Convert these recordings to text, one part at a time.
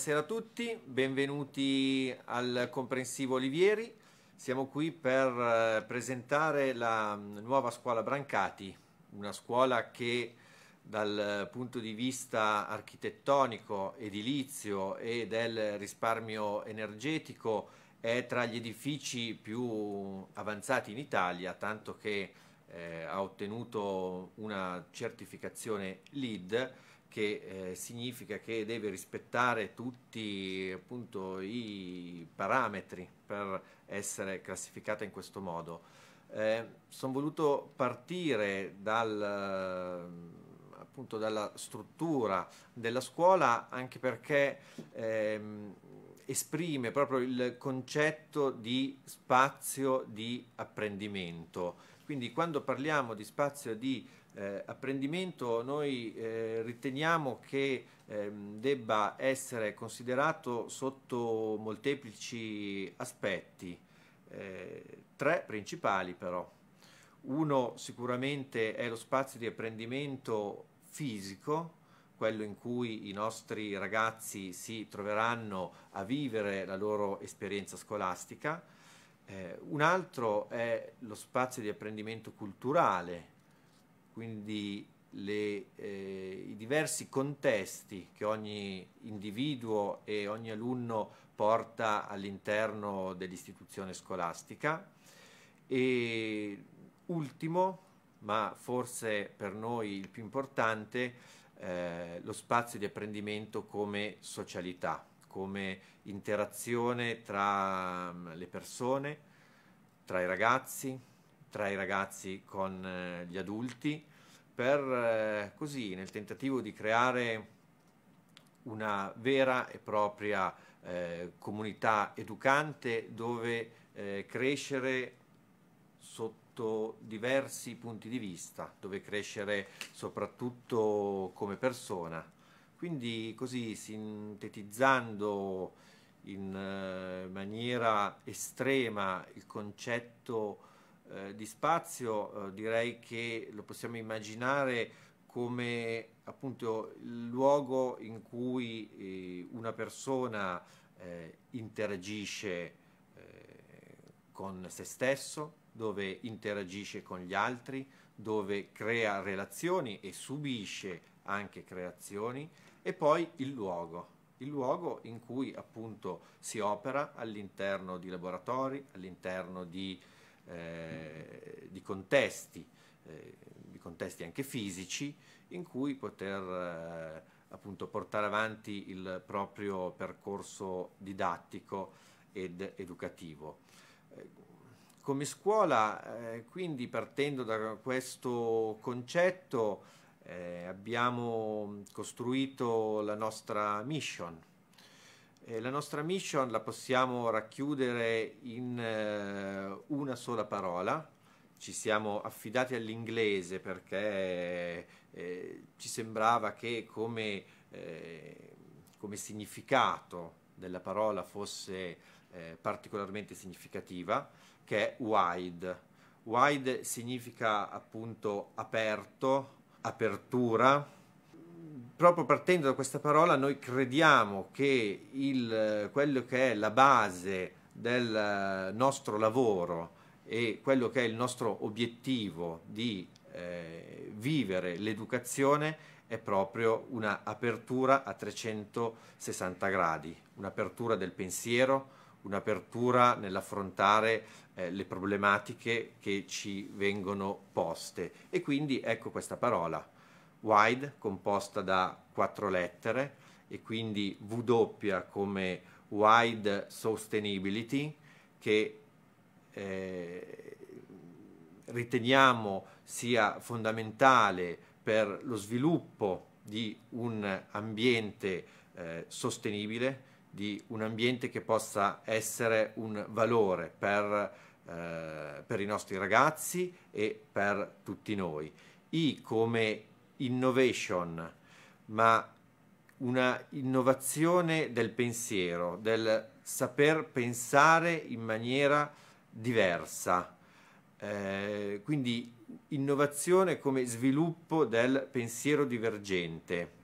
Buonasera a tutti, benvenuti al Comprensivo Olivieri. Siamo qui per eh, presentare la mm, nuova scuola Brancati, una scuola che dal eh, punto di vista architettonico, edilizio e del risparmio energetico è tra gli edifici più avanzati in Italia, tanto che eh, ha ottenuto una certificazione LEED che eh, significa che deve rispettare tutti appunto, i parametri per essere classificata in questo modo. Eh, Sono voluto partire dal, appunto, dalla struttura della scuola anche perché ehm, esprime proprio il concetto di spazio di apprendimento. Quindi quando parliamo di spazio di eh, apprendimento noi eh, riteniamo che ehm, debba essere considerato sotto molteplici aspetti, eh, tre principali però. Uno sicuramente è lo spazio di apprendimento fisico, quello in cui i nostri ragazzi si troveranno a vivere la loro esperienza scolastica. Eh, un altro è lo spazio di apprendimento culturale, quindi le, eh, i diversi contesti che ogni individuo e ogni alunno porta all'interno dell'istituzione scolastica e ultimo, ma forse per noi il più importante, eh, lo spazio di apprendimento come socialità, come interazione tra mm, le persone, tra i ragazzi, tra i ragazzi con eh, gli adulti per, eh, così, nel tentativo di creare una vera e propria eh, comunità educante dove eh, crescere sotto diversi punti di vista, dove crescere soprattutto come persona. Quindi così sintetizzando in eh, maniera estrema il concetto eh, di spazio, eh, direi che lo possiamo immaginare come appunto il luogo in cui eh, una persona eh, interagisce eh, con se stesso, dove interagisce con gli altri, dove crea relazioni e subisce anche creazioni, e poi il luogo, il luogo in cui appunto si opera all'interno di laboratori, all'interno di eh, di contesti, eh, di contesti anche fisici, in cui poter eh, appunto portare avanti il proprio percorso didattico ed educativo. Eh, come scuola, eh, quindi partendo da questo concetto, abbiamo costruito la nostra mission, eh, la nostra mission la possiamo racchiudere in eh, una sola parola. Ci siamo affidati all'inglese perché eh, ci sembrava che come, eh, come, significato della parola fosse eh, particolarmente significativa, che è wide. Wide significa appunto aperto, apertura, proprio partendo da questa parola noi crediamo che il, quello che è la base del eh, nostro lavoro e quello che è il nostro obiettivo di eh, vivere l'educazione è proprio un'apertura a 360 gradi, un'apertura del pensiero, un'apertura nell'affrontare eh, le problematiche che ci vengono poste e quindi ecco questa parola wide composta da quattro lettere e quindi W come wide sustainability che eh, riteniamo sia fondamentale per lo sviluppo di un ambiente eh, sostenibile, di un ambiente che possa essere un valore per, eh, per i nostri ragazzi e per tutti noi. I come innovation, ma una innovazione del pensiero, del saper pensare in maniera diversa. Eh, quindi innovazione come sviluppo del pensiero divergente.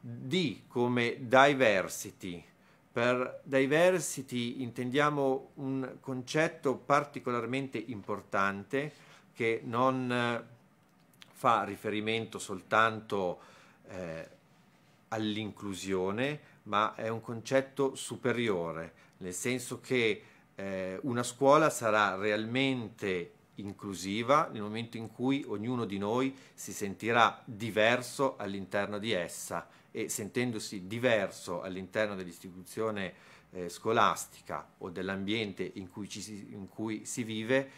D come diversity. Per diversity intendiamo un concetto particolarmente importante che non fa riferimento soltanto eh, all'inclusione, ma è un concetto superiore, nel senso che eh, una scuola sarà realmente inclusiva nel momento in cui ognuno di noi si sentirà diverso all'interno di essa e sentendosi diverso all'interno dell'istituzione eh, scolastica o dell'ambiente in cui, ci si, in cui si vive,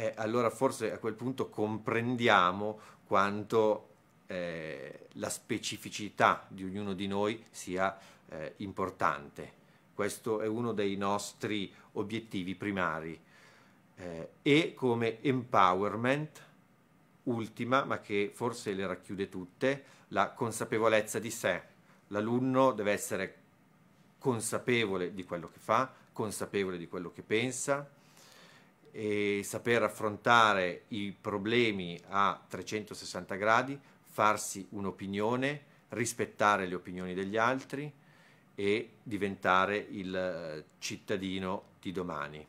eh, allora forse a quel punto comprendiamo quanto eh, la specificità di ognuno di noi sia eh, importante. Questo è uno dei nostri obiettivi primari. Eh, e come empowerment, ultima, ma che forse le racchiude tutte, la consapevolezza di sé. L'alunno deve essere consapevole di quello che fa, consapevole di quello che pensa, e saper affrontare i problemi a 360 gradi, farsi un'opinione, rispettare le opinioni degli altri e diventare il eh, cittadino di domani.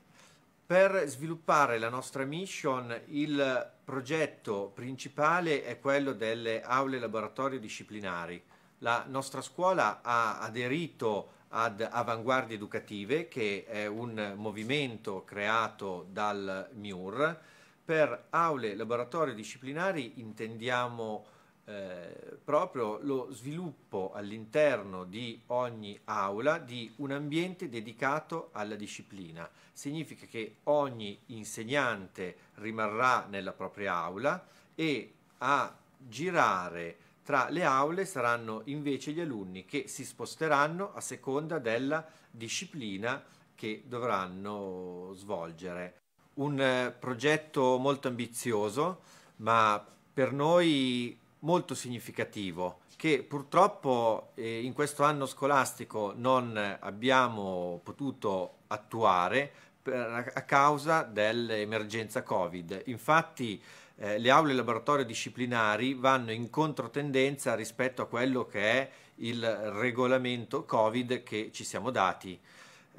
Per sviluppare la nostra mission il progetto principale è quello delle aule laboratorio disciplinari. La nostra scuola ha aderito a ad Avanguardie Educative, che è un movimento creato dal MIUR. Per aule laboratorio disciplinari intendiamo eh, proprio lo sviluppo all'interno di ogni aula di un ambiente dedicato alla disciplina. Significa che ogni insegnante rimarrà nella propria aula e a girare tra le aule saranno invece gli alunni che si sposteranno a seconda della disciplina che dovranno svolgere. Un eh, progetto molto ambizioso, ma per noi molto significativo, che purtroppo eh, in questo anno scolastico non abbiamo potuto attuare a causa dell'emergenza Covid. Infatti eh, le aule laboratorio disciplinari vanno in controtendenza rispetto a quello che è il regolamento Covid che ci siamo dati.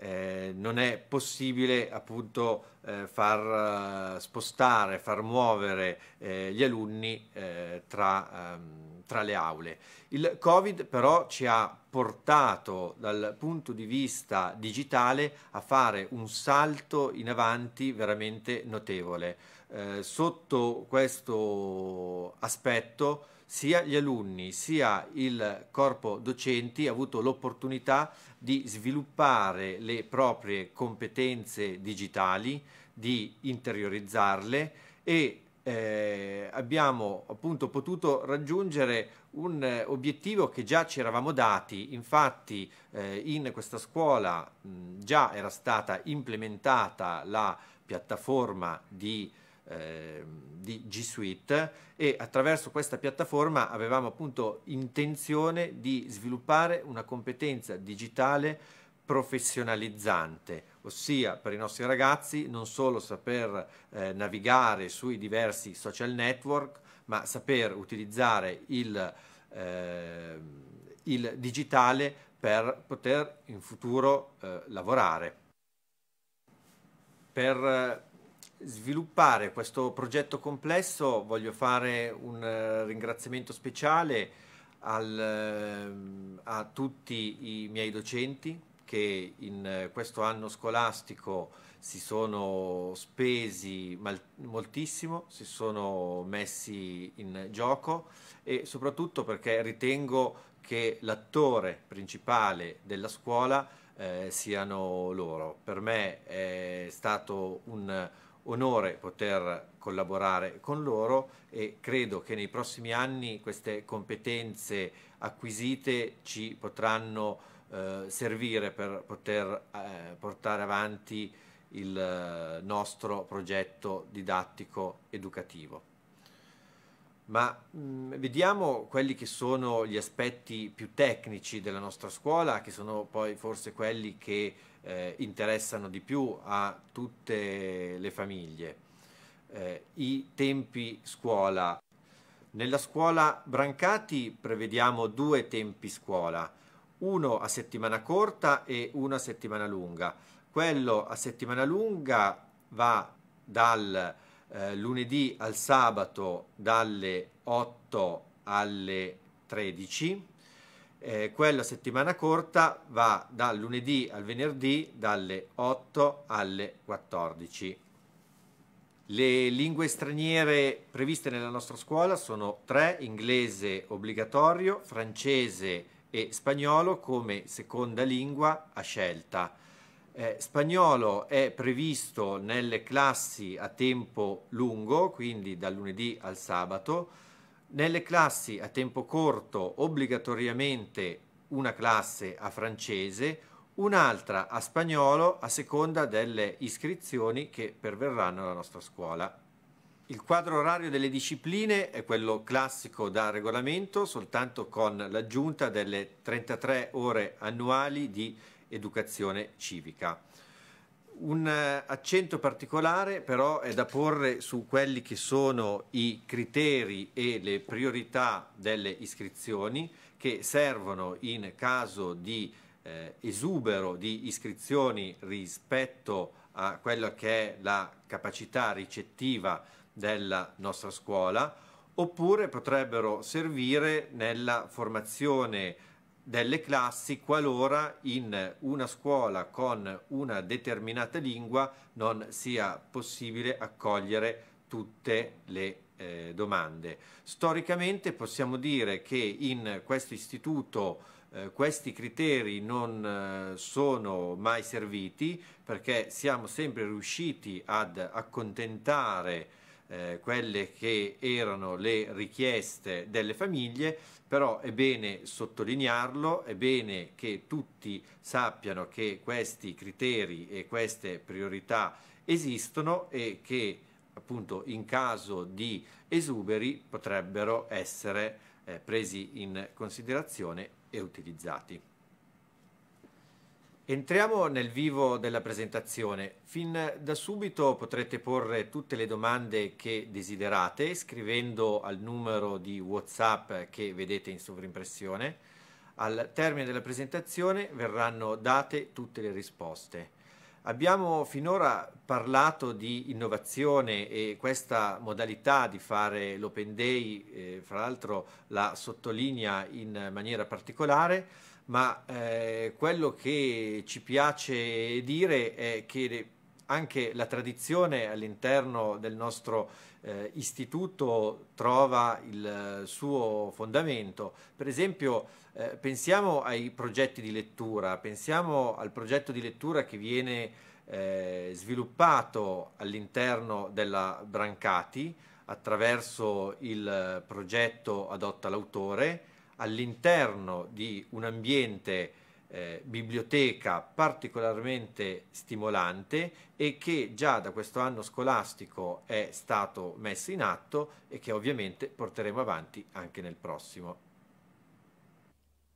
Eh, non è possibile appunto eh, far eh, spostare, far muovere eh, gli alunni eh, tra, ehm, tra le aule. Il Covid però ci ha portato dal punto di vista digitale a fare un salto in avanti veramente notevole. Eh, sotto questo aspetto sia gli alunni sia il corpo docenti ha avuto l'opportunità di sviluppare le proprie competenze digitali, di interiorizzarle e eh, abbiamo appunto potuto raggiungere un obiettivo che già ci eravamo dati, infatti eh, in questa scuola mh, già era stata implementata la piattaforma di eh, di G Suite e attraverso questa piattaforma avevamo appunto intenzione di sviluppare una competenza digitale professionalizzante, ossia per i nostri ragazzi non solo saper eh, navigare sui diversi social network, ma saper utilizzare il, eh, il digitale per poter in futuro eh, lavorare. Per sviluppare questo progetto complesso voglio fare un eh, ringraziamento speciale al, ehm, a tutti i miei docenti che in eh, questo anno scolastico si sono spesi mal, moltissimo, si sono messi in gioco e soprattutto perché ritengo che l'attore principale della scuola eh, siano loro. Per me è stato un onore poter collaborare con loro e credo che nei prossimi anni queste competenze acquisite ci potranno eh, servire per poter eh, portare avanti il eh, nostro progetto didattico educativo. Ma mh, mm, vediamo quelli che sono gli aspetti più tecnici della nostra scuola, che sono poi forse quelli che eh, interessano di più a tutte le famiglie. Eh, I tempi scuola. Nella scuola Brancati prevediamo due tempi scuola, uno a settimana corta e uno a settimana lunga. Quello a settimana lunga va dal eh, lunedì al sabato dalle 8 alle 13 eh, quella settimana corta va dal lunedì al venerdì dalle 8 alle 14. Le lingue straniere previste nella nostra scuola sono tre, inglese obbligatorio, francese e spagnolo come seconda lingua a scelta. Eh, spagnolo è previsto nelle classi a tempo lungo, quindi dal lunedì al sabato, nelle classi a tempo corto obbligatoriamente una classe a francese, un'altra a spagnolo a seconda delle iscrizioni che perverranno alla nostra scuola. Il quadro orario delle discipline è quello classico da regolamento, soltanto con l'aggiunta delle 33 ore annuali di educazione civica un eh, accento particolare però è da porre su quelli che sono i criteri e le priorità delle iscrizioni che servono in caso di eh, esubero di iscrizioni rispetto a quella che è la capacità ricettiva della nostra scuola oppure potrebbero servire nella formazione delle classi qualora in una scuola con una determinata lingua non sia possibile accogliere tutte le eh, domande. Storicamente possiamo dire che in questo istituto eh, questi criteri non eh, sono mai serviti perché siamo sempre riusciti ad accontentare eh, quelle che erano le richieste delle famiglie, però è bene sottolinearlo, è bene che tutti sappiano che questi criteri e queste priorità esistono e che appunto in caso di esuberi potrebbero essere eh, presi in considerazione e utilizzati. Entriamo nel vivo della presentazione. Fin da subito potrete porre tutte le domande che desiderate scrivendo al numero di WhatsApp che vedete in sovrimpressione. Al termine della presentazione verranno date tutte le risposte. Abbiamo finora parlato di innovazione e questa modalità di fare l'Open Day, eh, fra l'altro la sottolinea in maniera particolare ma eh, quello che ci piace dire è che anche la tradizione all'interno del nostro eh, istituto trova il eh, suo fondamento. Per esempio, eh, pensiamo ai progetti di lettura, pensiamo al progetto di lettura che viene eh, sviluppato all'interno della Brancati attraverso il eh, progetto Adotta l'autore, all'interno di un ambiente eh, biblioteca particolarmente stimolante e che già da questo anno scolastico è stato messo in atto e che ovviamente porteremo avanti anche nel prossimo.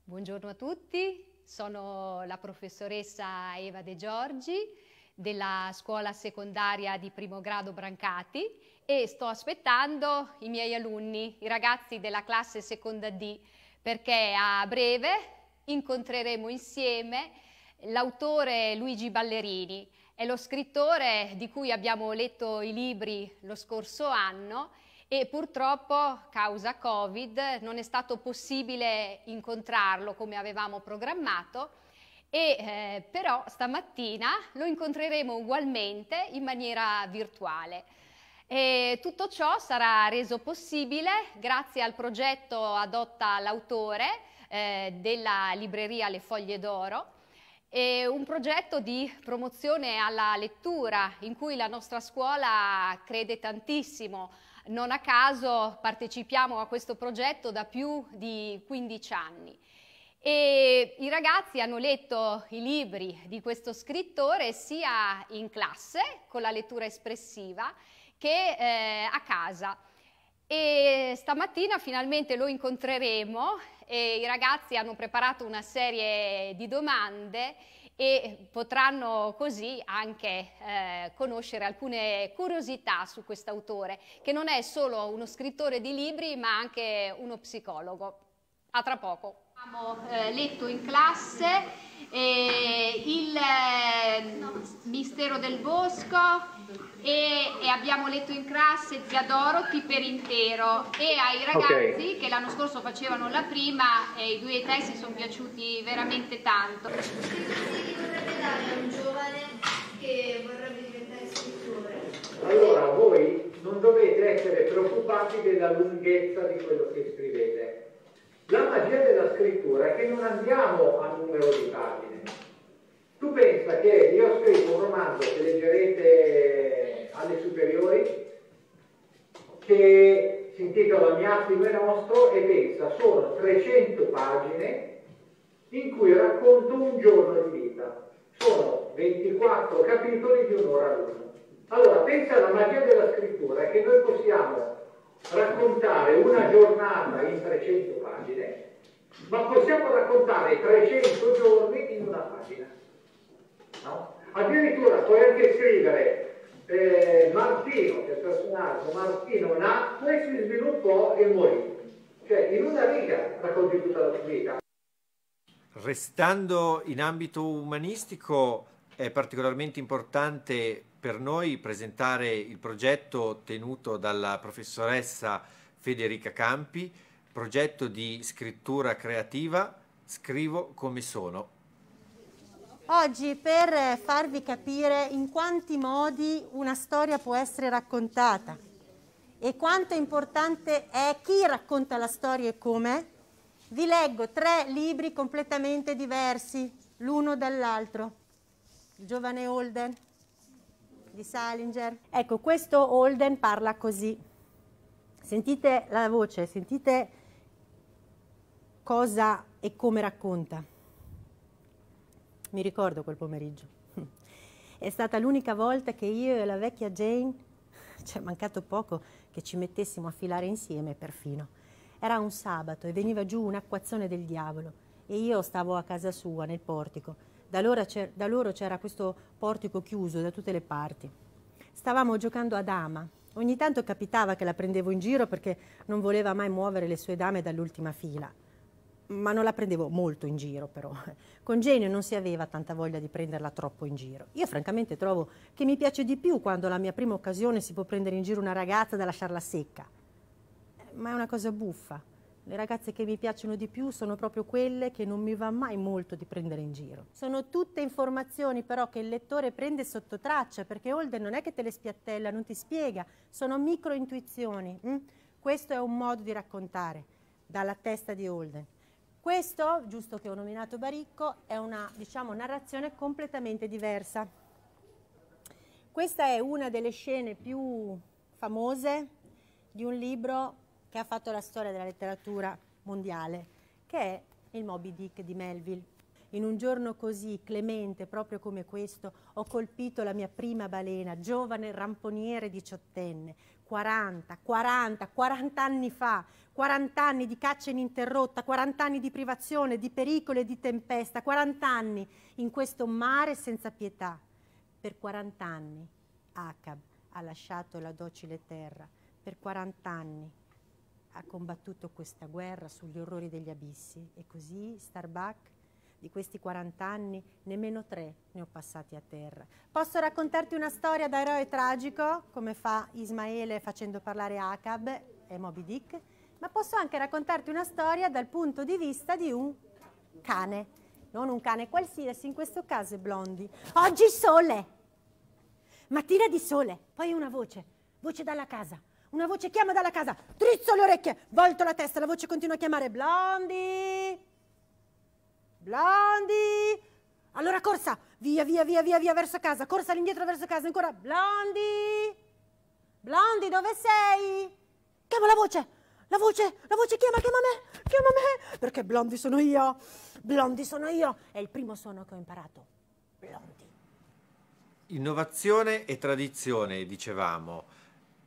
Buongiorno a tutti, sono la professoressa Eva De Giorgi della scuola secondaria di primo grado Brancati e sto aspettando i miei alunni, i ragazzi della classe seconda D perché a breve incontreremo insieme l'autore Luigi Ballerini. È lo scrittore di cui abbiamo letto i libri lo scorso anno e purtroppo, causa Covid, non è stato possibile incontrarlo come avevamo programmato. E, eh, però stamattina lo incontreremo ugualmente in maniera virtuale. E tutto ciò sarà reso possibile grazie al progetto adotta l'autore eh, della libreria Le Foglie d'Oro, un progetto di promozione alla lettura in cui la nostra scuola crede tantissimo. Non a caso partecipiamo a questo progetto da più di 15 anni. E I ragazzi hanno letto i libri di questo scrittore sia in classe con la lettura espressiva che eh, a casa. E stamattina finalmente lo incontreremo e i ragazzi hanno preparato una serie di domande e potranno così anche eh, conoscere alcune curiosità su quest'autore, che non è solo uno scrittore di libri ma anche uno psicologo. A tra poco. Abbiamo eh, letto in classe eh, il eh, mistero del bosco e, e, abbiamo letto in classe Dorothy per intero e ai ragazzi okay. che l'anno scorso facevano la prima e eh, i due testi sono piaciuti veramente tanto. Che consigli vorrebbe dare a un giovane che vorrebbe diventare scrittore? Allora, voi non dovete essere preoccupati della lunghezza di quello che scrivete la magia della scrittura è che non andiamo a numero di pagine. Tu pensa che io ho scritto un romanzo che leggerete alle superiori, che si intitola Miattimo è nostro e pensa sono 300 pagine in cui racconto un giorno di vita. Sono 24 capitoli di un'ora all'uno. Allora, pensa alla magia della scrittura che noi possiamo raccontare una giornata in 300 pagine, ma possiamo raccontare 300 giorni in una pagina. No? Addirittura puoi anche scrivere eh, Martino, che è il personaggio, Martino nacque, si sviluppò e morì. Cioè, in una riga racconti tutta la sua vita. Restando in ambito umanistico, è particolarmente importante per noi presentare il progetto tenuto dalla professoressa Federica Campi, progetto di scrittura creativa Scrivo come sono. Oggi per farvi capire in quanti modi una storia può essere raccontata e quanto importante è chi racconta la storia e come, vi leggo tre libri completamente diversi l'uno dall'altro. Il giovane Holden, di Salinger. Ecco, questo Holden parla così. Sentite la voce, sentite cosa e come racconta. Mi ricordo quel pomeriggio. È stata l'unica volta che io e la vecchia Jane, ci è mancato poco che ci mettessimo a filare insieme perfino. Era un sabato e veniva giù un acquazzone del diavolo e io stavo a casa sua nel portico da loro c'era questo portico chiuso da tutte le parti. Stavamo giocando a dama. Ogni tanto capitava che la prendevo in giro perché non voleva mai muovere le sue dame dall'ultima fila. Ma non la prendevo molto in giro, però. Con Genio non si aveva tanta voglia di prenderla troppo in giro. Io francamente trovo che mi piace di più quando alla mia prima occasione si può prendere in giro una ragazza da lasciarla secca. Ma è una cosa buffa. Le ragazze che mi piacciono di più sono proprio quelle che non mi va mai molto di prendere in giro. Sono tutte informazioni però che il lettore prende sotto traccia perché Holden non è che te le spiattella, non ti spiega, sono micro intuizioni. Mm? Questo è un modo di raccontare dalla testa di Holden. Questo, giusto che ho nominato Baricco, è una diciamo, narrazione completamente diversa. Questa è una delle scene più famose di un libro che ha fatto la storia della letteratura mondiale, che è il Moby Dick di Melville. In un giorno così clemente, proprio come questo, ho colpito la mia prima balena, giovane ramponiere diciottenne, 40, 40, 40 anni fa, 40 anni di caccia ininterrotta, 40 anni di privazione, di pericolo e di tempesta, 40 anni in questo mare senza pietà. Per 40 anni Acab ha lasciato la docile terra, per 40 anni ha combattuto questa guerra sugli orrori degli abissi e così Starbuck di questi 40 anni nemmeno tre ne ho passati a terra. Posso raccontarti una storia da eroe tragico, come fa Ismaele facendo parlare Acab e Moby Dick, ma posso anche raccontarti una storia dal punto di vista di un cane, non un cane qualsiasi, in questo caso è Blondi. Oggi sole, mattina di sole, poi una voce, voce dalla casa. Una voce chiama dalla casa, drizzo le orecchie, volto la testa, la voce continua a chiamare Blondi! Blondi! Allora corsa, via, via, via, via, via verso casa, corsa all'indietro verso casa, ancora Blondi! Blondi, dove sei? Chiama la voce, la voce, la voce chiama, chiama me, chiama me, perché Blondi sono io, Blondi sono io, è il primo suono che ho imparato, Blondi. Innovazione e tradizione, dicevamo.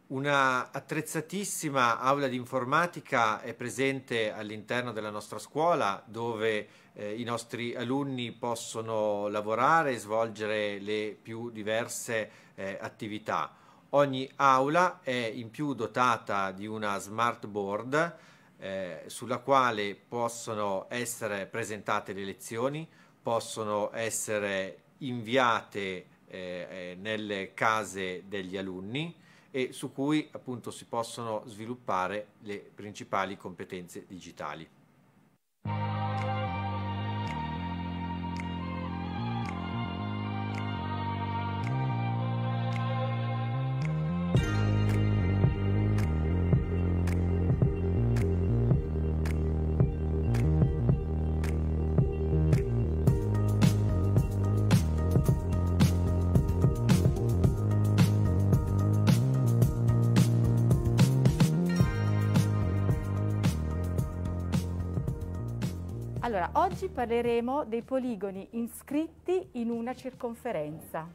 Una attrezzatissima aula di informatica è presente all'interno della nostra scuola dove eh, i nostri alunni possono lavorare e svolgere le più diverse eh, attività. Ogni aula è in più dotata di una smart board eh, sulla quale possono essere presentate le lezioni, possono essere inviate eh, eh, nelle case degli alunni e su cui appunto si possono sviluppare le principali competenze digitali. oggi parleremo dei poligoni inscritti in una circonferenza.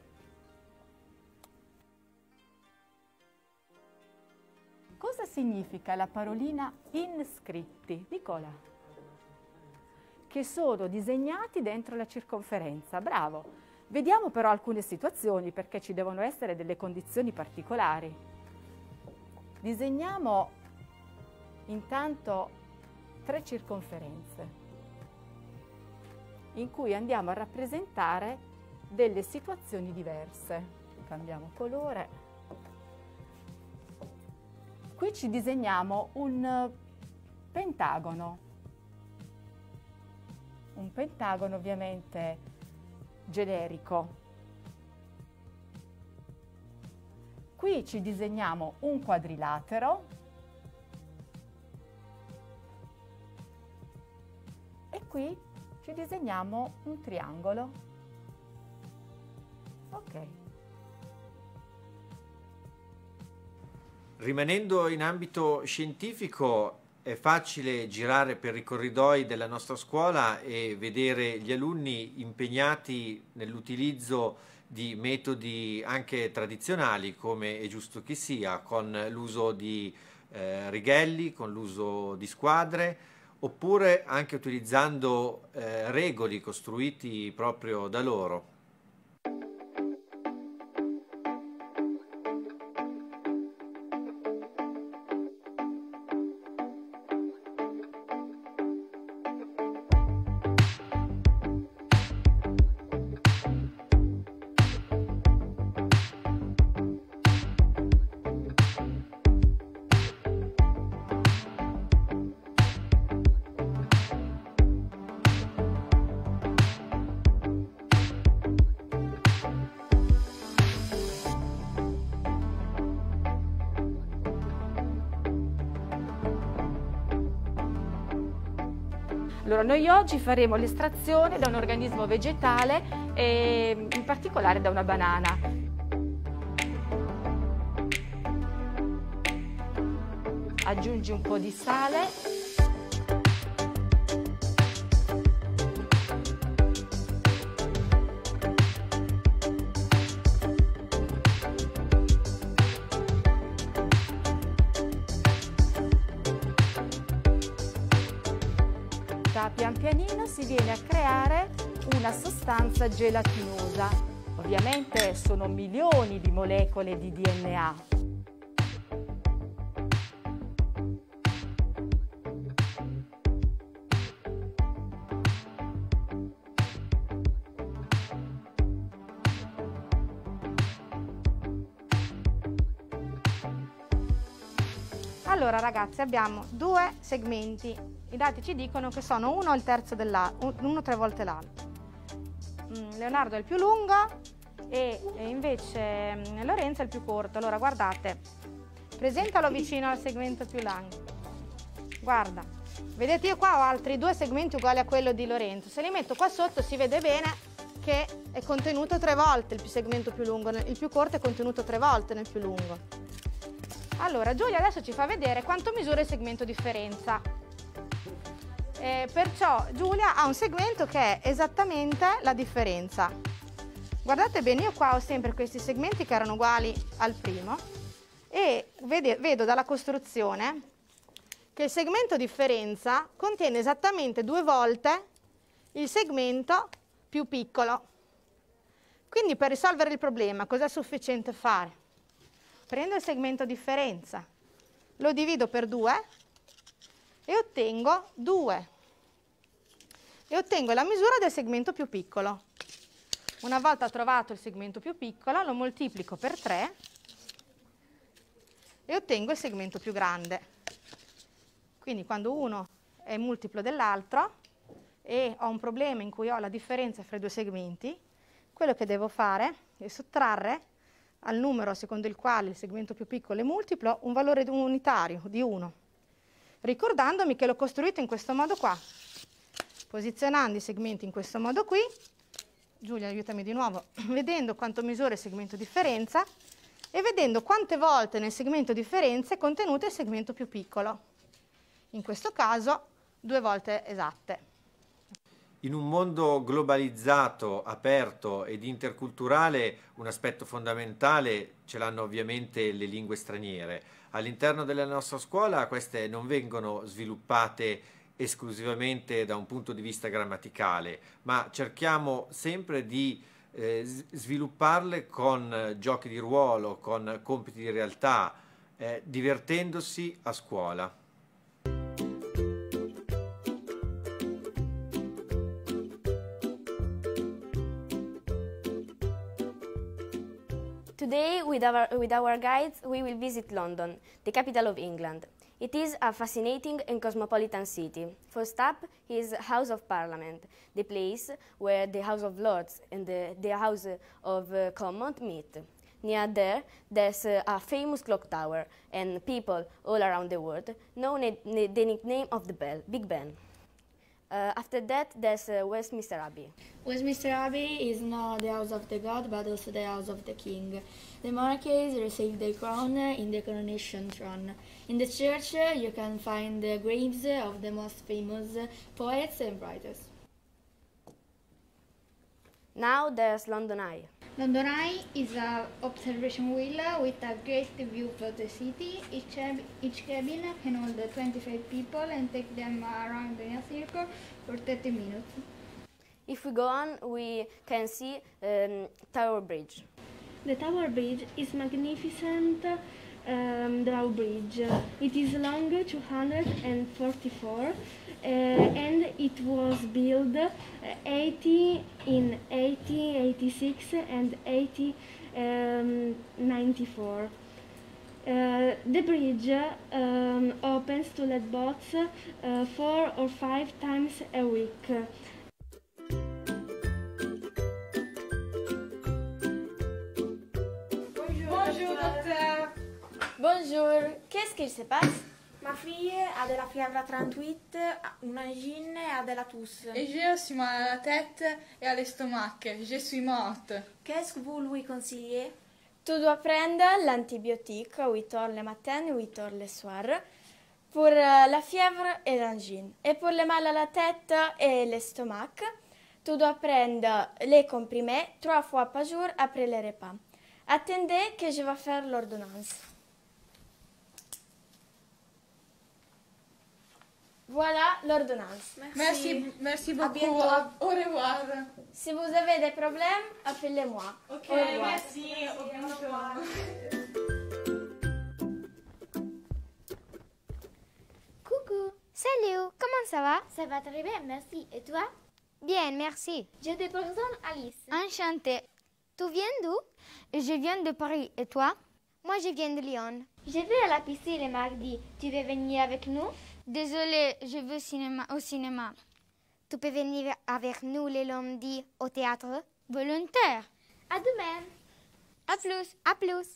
Cosa significa la parolina inscritti, Nicola? Che sono disegnati dentro la circonferenza, bravo! Vediamo però alcune situazioni perché ci devono essere delle condizioni particolari. Disegniamo intanto tre circonferenze in cui andiamo a rappresentare delle situazioni diverse. Cambiamo colore. Qui ci disegniamo un eh, pentagono. Un pentagono ovviamente generico. Qui ci disegniamo un quadrilatero qui ci disegniamo un triangolo. Ok. Rimanendo in ambito scientifico, è facile girare per i corridoi della nostra scuola e vedere gli alunni impegnati nell'utilizzo di metodi anche tradizionali, come è giusto che sia, con l'uso di eh, righelli, con l'uso di squadre, oppure anche utilizzando eh, regoli costruiti proprio da loro. Oggi faremo l'estrazione da un organismo vegetale, e ehm, in particolare da una banana. Aggiungi un po' di sale viene a creare una sostanza gelatinosa. Ovviamente sono milioni di molecole di DNA. Allora ragazzi abbiamo due segmenti i dati ci dicono che sono 1 al terzo dell'altro, 1 tre volte l'altro. Mm, Leonardo è il più lungo e invece mm, Lorenzo è il più corto. Allora guardate, presentalo vicino al segmento più largo. Guarda, vedete io qua ho altri due segmenti uguali a quello di Lorenzo. Se li metto qua sotto si vede bene che è contenuto tre volte il segmento più lungo, il più corto è contenuto tre volte nel più lungo. Allora Giulia adesso ci fa vedere quanto misura il segmento differenza. Eh, perciò Giulia ha un segmento che è esattamente la differenza. Guardate bene, io qua ho sempre questi segmenti che erano uguali al primo e vede, vedo dalla costruzione che il segmento differenza contiene esattamente due volte il segmento più piccolo. Quindi per risolvere il problema cos'è sufficiente fare? Prendo il segmento differenza, lo divido per due e ottengo 2 e ottengo la misura del segmento più piccolo. Una volta trovato il segmento più piccolo lo moltiplico per 3 e ottengo il segmento più grande. Quindi quando uno è multiplo dell'altro e ho un problema in cui ho la differenza fra i due segmenti, quello che devo fare è sottrarre al numero secondo il quale il segmento più piccolo è multiplo un valore unitario di 1, ricordandomi che l'ho costruito in questo modo qua, posizionando i segmenti in questo modo qui, Giulia aiutami di nuovo, vedendo quanto misura il segmento differenza e vedendo quante volte nel segmento differenza è contenuto il segmento più piccolo, in questo caso due volte esatte. In un mondo globalizzato, aperto ed interculturale, un aspetto fondamentale ce l'hanno ovviamente le lingue straniere. All'interno della nostra scuola queste non vengono sviluppate esclusivamente da un punto di vista grammaticale, ma cerchiamo sempre di eh, svilupparle con eh, giochi di ruolo, con compiti di realtà, eh, divertendosi a scuola. Today, with our, with our guides, we will visit London, the capital of England. It is a fascinating and cosmopolitan city. First up is House of Parliament, the place where the House of Lords and the, the House of uh, Commons meet. Near there, there's uh, a famous clock tower, and people all around the world know the nickname of the bell, Big Ben. Uh, after that, there's uh, Westminster Abbey. Westminster Abbey is not the house of the god, but also the house of the king. The monarchs receive the crown in the coronation throne. In the church, you can find the graves of the most famous poets and writers. Now there's London Eye. Londonai is an observation villa with a great view of the city. Each, each cabin can hold 25 people and take them around in a circle for 30 minutes. If we go on, we can see um, Tower Bridge. The Tower Bridge is magnificent um, drawbridge. It is long 244 uh, and it was built uh, 80 in 1886 and 1894. Um, uh, the bridge um, opens to let boats uh, four or five times a week. Bonjour, qu'est-ce qu'il se passe Ma fille a de la fièvre 38, una angine et de la tousse. Et j'ai aussi mal à la tête et à l'estomac. Je suis morte. Qu'est-ce que vous lui conseillez Tu dois prendre l'antibiotique 8 heures le matin et 8 heures le soir pour euh, la fièvre et l'angine. Et pour le mal à la tête et l'estomac, tu dois prendre les comprimés trois fois par jour après le repas. Attendez que je vais faire l'ordonnance. Voilà l'ordonnance. Merci. merci. beaucoup. Au revoir. Si vous avez des problèmes, appelez-moi. Ok, merci. Au revoir. Coucou. Salut, comment ça va Ça va très bien, merci. Et toi Bien, merci. Je te présente Alice. Enchantée. Tu viens d'où Je viens de Paris. Et toi Moi, je viens de Lyon. Je vais à la piscine le mardi. Tu veux venir avec nous Désolée, je veux au cinéma, au cinéma. Tu peux venir avec nous les lundi au théâtre Volontaire. À demain. À plus. À plus.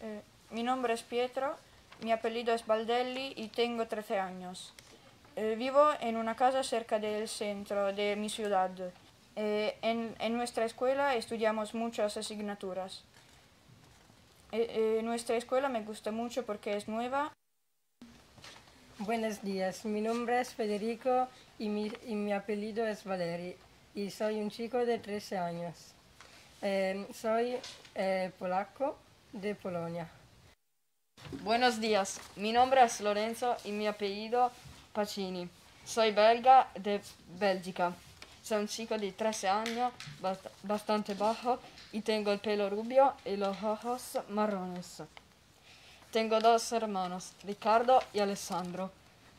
Eh, mi nombre Pietro, mi apellido es Baldelli et tengo 13 años. Eh, vivo en una casa cerca del centro de mi ciudad. Eh, en, nuestra escuela estudiamos muchas asignaturas. Eh, eh, nuestra escuela me gusta mucho porque es nueva. Buenos días, mi nombre es Federico y mi, apellido es Valeri y soy un chico de 13 años. Em, soy polaco de Polonia. Buenos días, mi nombre es Lorenzo y mi apellido Pacini. Soy belga de Bélgica. Sono un ciclo di 13 anni, bast bastante bajo, y tengo il pelo rubio e los ojos marrones. Tengo dos hermanos, Riccardo e Alessandro.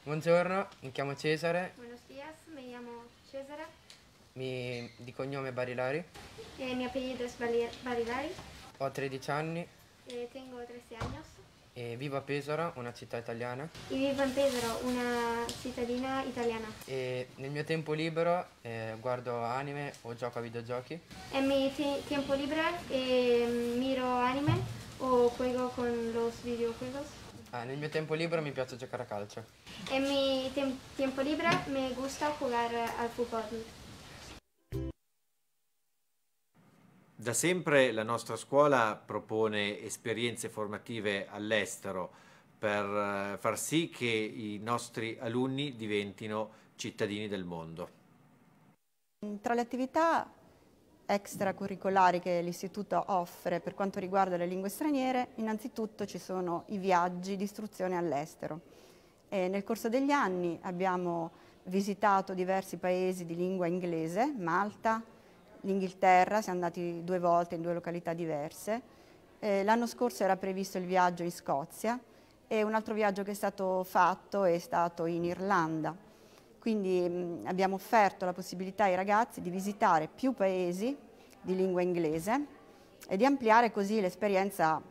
Buongiorno, mi chiamo Cesare. Buenos días, me llamo Cesare. Mi, di cognome Barilari. Eh, mio apellido è Barilari. Ho 13 anni. Eh, tengo 13 anni. E viva Pesaro, una città italiana. E viva Pesaro, una cittadina italiana. E nel mio tempo libero eh, guardo anime o gioco a videogiochi. Nel mio te tempo libero eh, miro anime o juego con los videojuegos. Ah, nel mio tempo libero mi piace giocare a calcio. Nel mio te tempo libero mi gusta giocare al football. Da sempre la nostra scuola propone esperienze formative all'estero per eh, far sì che i nostri alunni diventino cittadini del mondo. Tra le attività extracurricolari che l'istituto offre per quanto riguarda le lingue straniere, innanzitutto ci sono i viaggi di istruzione all'estero. nel corso degli anni abbiamo visitato diversi paesi di lingua inglese, Malta, l'Inghilterra, siamo andati due volte in due località diverse. Eh, l'anno scorso era previsto il viaggio in Scozia e un altro viaggio che è stato fatto è stato in Irlanda. Quindi mh, abbiamo offerto la possibilità ai ragazzi di visitare più paesi di lingua inglese e di ampliare così l'esperienza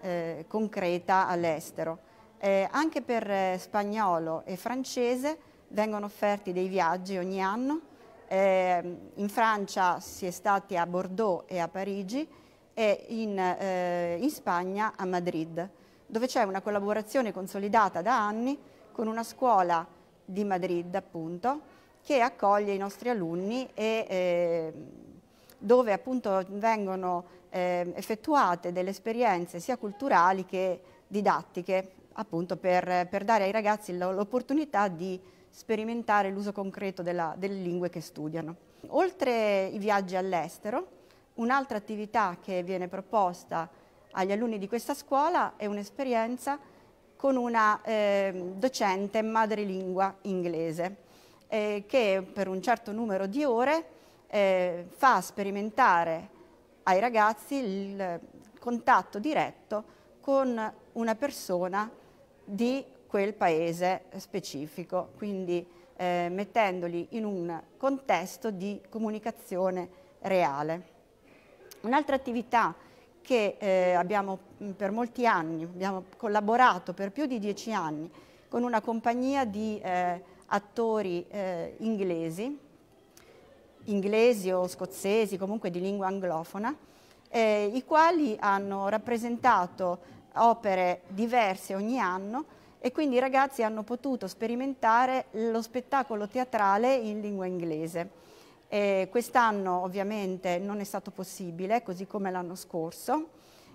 eh, concreta all'estero. Eh, anche per eh, spagnolo e francese vengono offerti dei viaggi ogni anno eh, in Francia si è stati a Bordeaux e a Parigi e in, eh, in Spagna a Madrid, dove c'è una collaborazione consolidata da anni con una scuola di Madrid appunto che accoglie i nostri alunni e eh, dove appunto vengono ehm, effettuate delle esperienze sia culturali che didattiche appunto per, per dare ai ragazzi l'opportunità di sperimentare l'uso concreto della, delle lingue che studiano. Oltre i viaggi all'estero, un'altra attività che viene proposta agli alunni di questa scuola è un'esperienza con una eh, docente madrelingua inglese eh, che per un certo numero di ore eh, fa sperimentare ai ragazzi il contatto diretto con una persona di quel paese specifico, quindi eh, mettendoli in un contesto di comunicazione reale. Un'altra attività che eh, abbiamo mm, per molti anni, abbiamo collaborato per più di dieci anni con una compagnia di eh, attori eh, inglesi, inglesi o scozzesi, comunque di lingua anglofona, eh, i quali hanno rappresentato opere diverse ogni anno e quindi i ragazzi hanno potuto sperimentare lo spettacolo teatrale in lingua inglese. Quest'anno ovviamente non è stato possibile, così come l'anno scorso,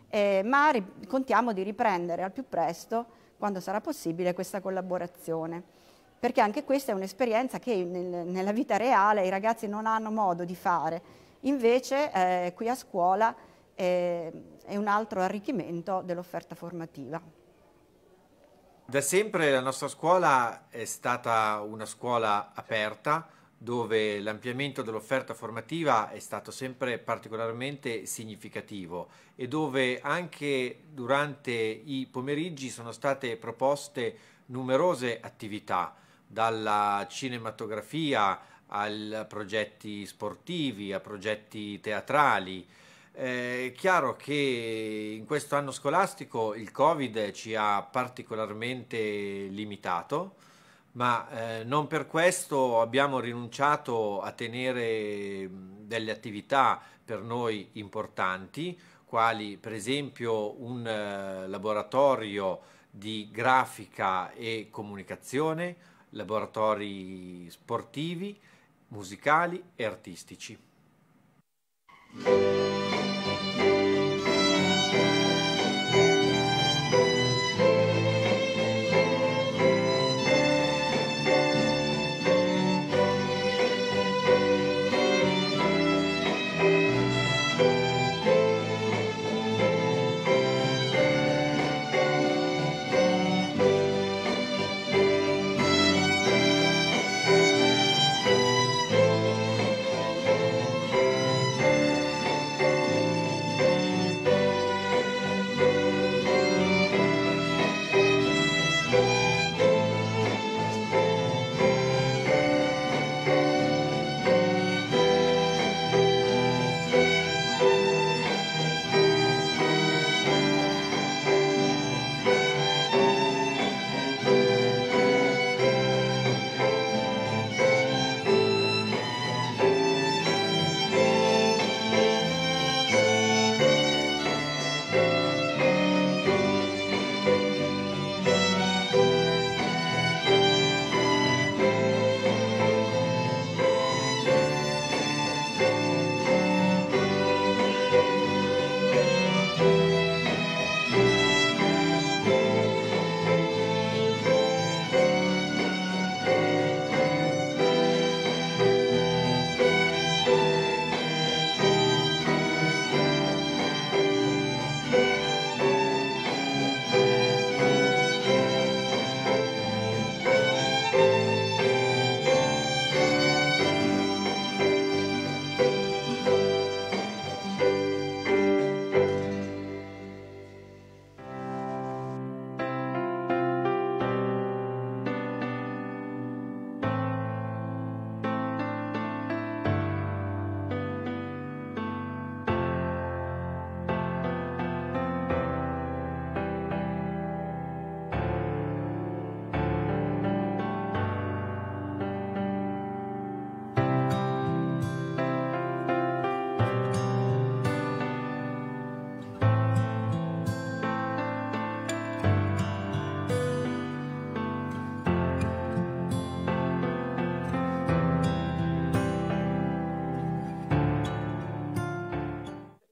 eh, ma contiamo di riprendere al più presto, quando sarà possibile, questa collaborazione. Perché anche questa è un'esperienza che nel, nella vita reale i ragazzi non hanno modo di fare, invece eh, qui a scuola eh, è un altro arricchimento dell'offerta formativa. Da sempre la nostra scuola è stata una scuola aperta dove l'ampliamento dell'offerta formativa è stato sempre particolarmente significativo e dove anche durante i pomeriggi sono state proposte numerose attività, dalla cinematografia a progetti sportivi, a progetti teatrali, eh, è chiaro che in questo anno scolastico il Covid ci ha particolarmente limitato, ma eh, non per questo abbiamo rinunciato a tenere mm, delle attività per noi importanti, quali per esempio un eh, laboratorio di grafica e comunicazione, laboratori sportivi, musicali e artistici.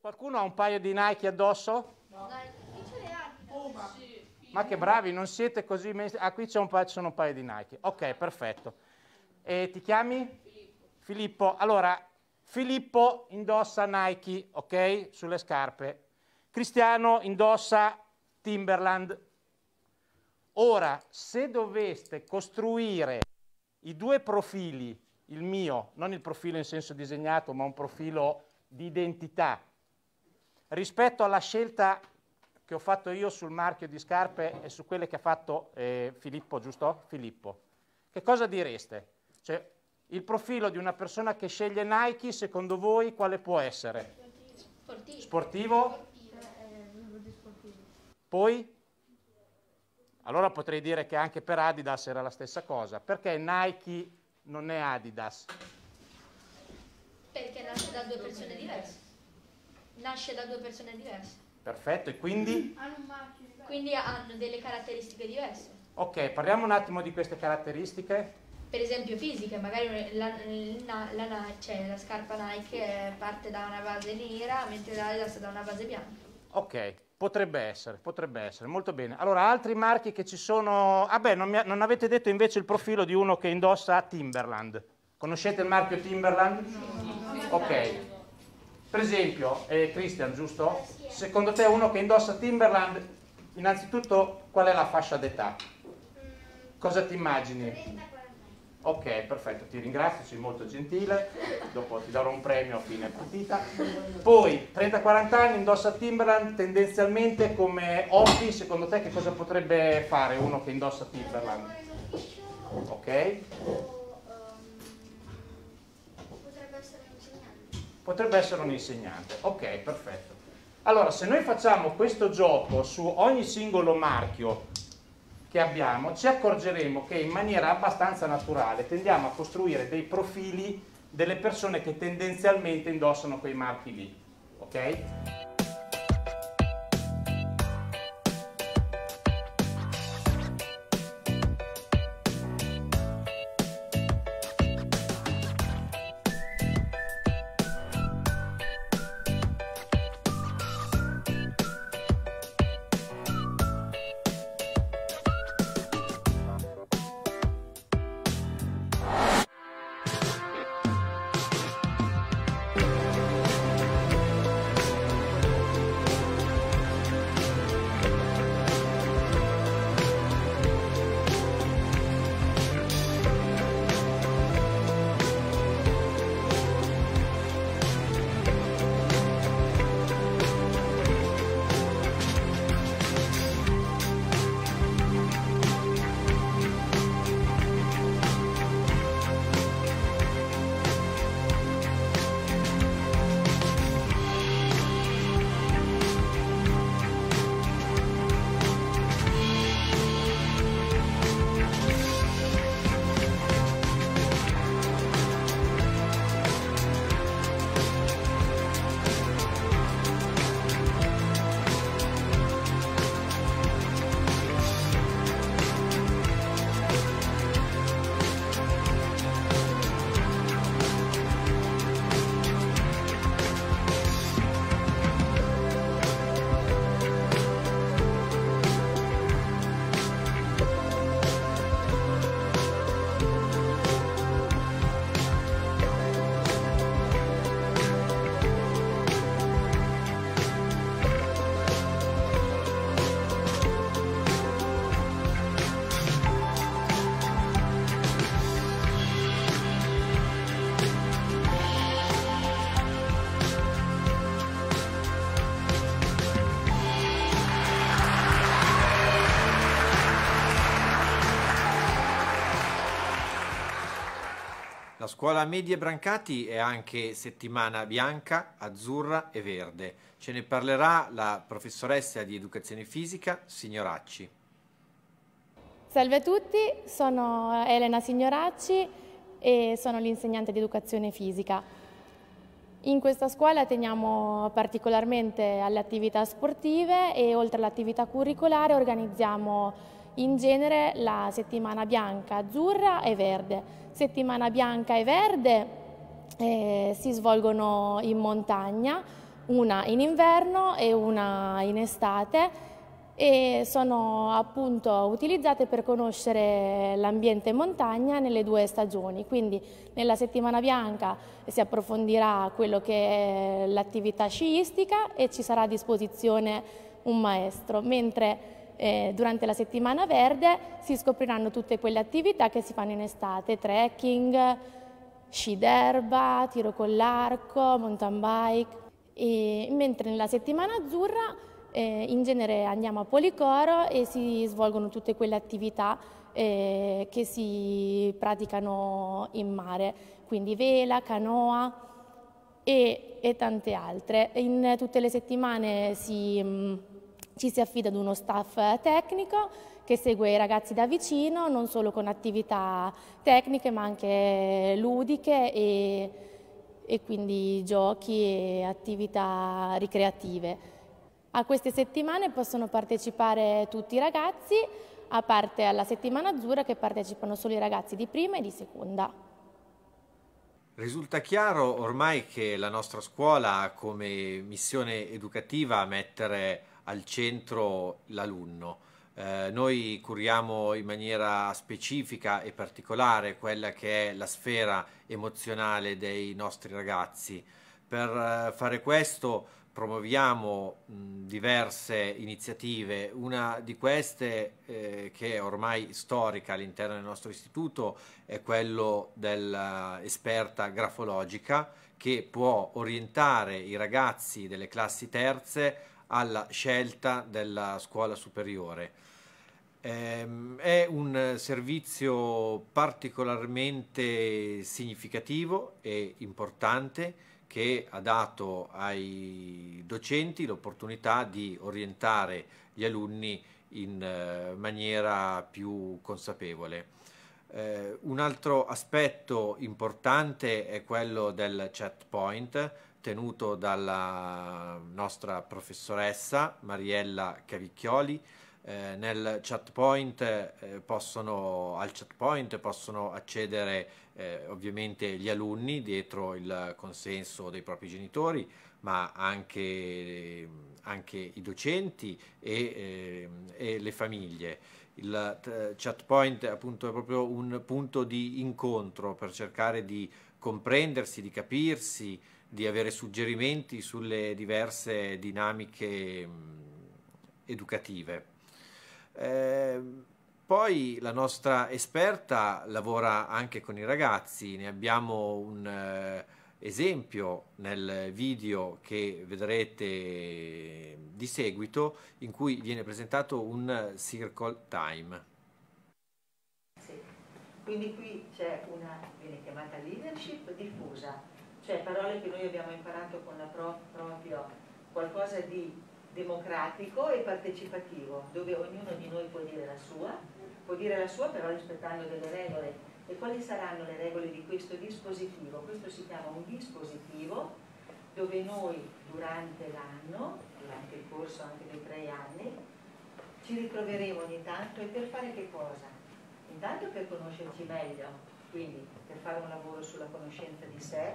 Qualcuno ha un paio di Nike addosso? No. Oh, ma... ma che bravi, non siete così... Mesi... Ah, qui c'è un paio, sono un paio di Nike. Ok, perfetto. E ti chiami? Filippo. Filippo. Allora, Filippo indossa Nike, ok? Sulle scarpe. Cristiano indossa Timberland. Ora, se doveste costruire i due profili, il mio, non il profilo in senso disegnato, ma un profilo di identità rispetto alla scelta che ho fatto io sul marchio di scarpe e su quelle che ha fatto eh, Filippo, giusto? Filippo, che cosa direste? Cioè, il profilo di una persona che sceglie Nike, secondo voi, quale può essere? Sportivo? Sportivo? Sportivo. Poi? Allora potrei dire che anche per Adidas era la stessa cosa. Perché Nike non è Adidas? Perché nasce da due persone diverse nasce da due persone diverse. Perfetto, e quindi? Quindi hanno delle caratteristiche diverse. Ok, parliamo un attimo di queste caratteristiche. Per esempio fisiche, magari la, la, la, cioè la scarpa Nike parte da una base nera, mentre l'Adidas da una base bianca. Ok, potrebbe essere, potrebbe essere, molto bene. Allora, altri marchi che ci sono... Ah beh, non, mi... non avete detto invece il profilo di uno che indossa Timberland. Conoscete il marchio Timberland? No. Ok, per esempio, eh, Christian, giusto? Secondo te uno che indossa Timberland, innanzitutto qual è la fascia d'età? Mm. Cosa ti immagini? Ok, perfetto, ti ringrazio, sei molto gentile, dopo ti darò un premio a fine partita. Poi, 30-40 anni, indossa Timberland, tendenzialmente come hobby, secondo te che cosa potrebbe fare uno che indossa Timberland? Ok? potrebbe essere un insegnante. Ok, perfetto. Allora, se noi facciamo questo gioco su ogni singolo marchio che abbiamo, ci accorgeremo che in maniera abbastanza naturale tendiamo a costruire dei profili delle persone che tendenzialmente indossano quei marchi lì. Ok? Scuola Medie Brancati è anche settimana bianca, azzurra e verde. Ce ne parlerà la professoressa di educazione fisica Signoracci. Salve a tutti, sono Elena Signoracci e sono l'insegnante di educazione fisica. In questa scuola teniamo particolarmente alle attività sportive e oltre all'attività curricolare organizziamo in genere la settimana bianca, azzurra e verde, Settimana bianca e verde eh, si svolgono in montagna, una in inverno e una in estate e sono appunto utilizzate per conoscere l'ambiente montagna nelle due stagioni. Quindi nella settimana bianca si approfondirà quello che è l'attività sciistica e ci sarà a disposizione un maestro, mentre eh, durante la settimana verde si scopriranno tutte quelle attività che si fanno in estate, trekking, sci d'erba, tiro con l'arco, mountain bike. E, mentre nella settimana azzurra eh, in genere andiamo a Policoro e si svolgono tutte quelle attività eh, che si praticano in mare, quindi vela, canoa e, e tante altre. In tutte le settimane si... Mh, mm, ci si affida ad uno staff eh, tecnico che segue i ragazzi da vicino, non solo con attività tecniche ma anche ludiche e, e quindi giochi e attività ricreative. A queste settimane possono partecipare tutti i ragazzi, a parte alla settimana azzurra che partecipano solo i ragazzi di prima e di seconda. Risulta chiaro ormai che la nostra scuola ha come missione educativa mettere al centro l'alunno. Eh, noi curiamo in maniera specifica e particolare quella che è la sfera emozionale dei nostri ragazzi. Per eh, fare questo promuoviamo mh, diverse iniziative, una di queste eh, che è ormai storica all'interno del nostro istituto è quella dell'esperta grafologica che può orientare i ragazzi delle classi terze alla scelta della scuola superiore. Ehm, è un servizio particolarmente significativo e importante che ha dato ai docenti l'opportunità di orientare gli alunni in eh, maniera più consapevole. Eh, un altro aspetto importante è quello del chat point, tenuto dalla nostra professoressa Mariella Cavicchioli. Eh, nel chat point, eh, possono, al chat point possono accedere eh, ovviamente gli alunni dietro il consenso dei propri genitori, ma anche, anche i docenti e, eh, e le famiglie. Il eh, chat point appunto è proprio un punto di incontro per cercare di comprendersi, di capirsi, di avere suggerimenti sulle diverse dinamiche mh, mm, educative. Eh, poi la nostra esperta lavora anche con i ragazzi, ne abbiamo un eh, esempio nel video che vedrete di seguito in cui viene presentato un circle time. Sì. Quindi qui c'è una, viene chiamata leadership diffusa, cioè parole che noi abbiamo imparato con la prof proprio qualcosa di democratico e partecipativo, dove ognuno di noi può dire la sua, può dire la sua però rispettando delle regole. E quali saranno le regole di questo dispositivo? Questo si chiama un dispositivo dove noi durante l'anno, durante il corso anche dei tre anni, ci ritroveremo ogni tanto e per fare che cosa? Intanto per conoscerci meglio, quindi per fare un lavoro sulla conoscenza di sé,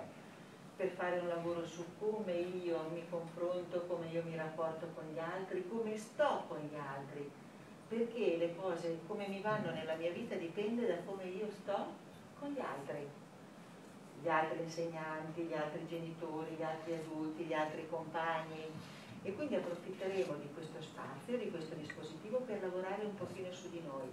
per fare un lavoro su come io mi confronto, come io mi rapporto con gli altri, come sto con gli altri, perché le cose come mi vanno nella mia vita dipende da come io sto con gli altri, gli altri insegnanti, gli altri genitori, gli altri adulti, gli altri compagni e quindi approfitteremo di questo spazio, di questo dispositivo per lavorare un pochino su di noi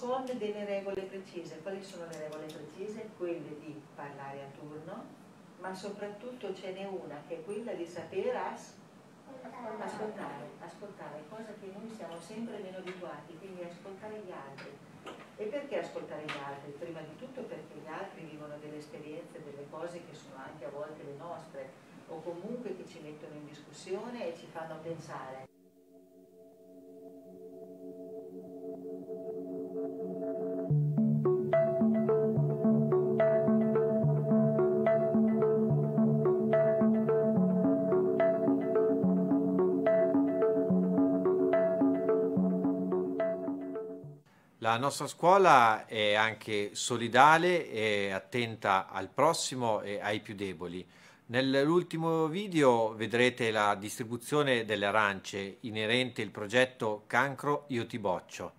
con delle regole precise. Quali sono le regole precise? Quelle di parlare a turno, ma soprattutto ce n'è una che è quella di sapere as ascoltare, ascoltare, cosa che noi siamo sempre meno abituati, quindi ascoltare gli altri. E perché ascoltare gli altri? Prima di tutto perché gli altri vivono delle esperienze, delle cose che sono anche a volte le nostre, o comunque che ci mettono in discussione e ci fanno pensare. La nostra scuola è anche solidale e attenta al prossimo e ai più deboli. Nell'ultimo video vedrete la distribuzione delle arance inerente il progetto Cancro Io ti boccio.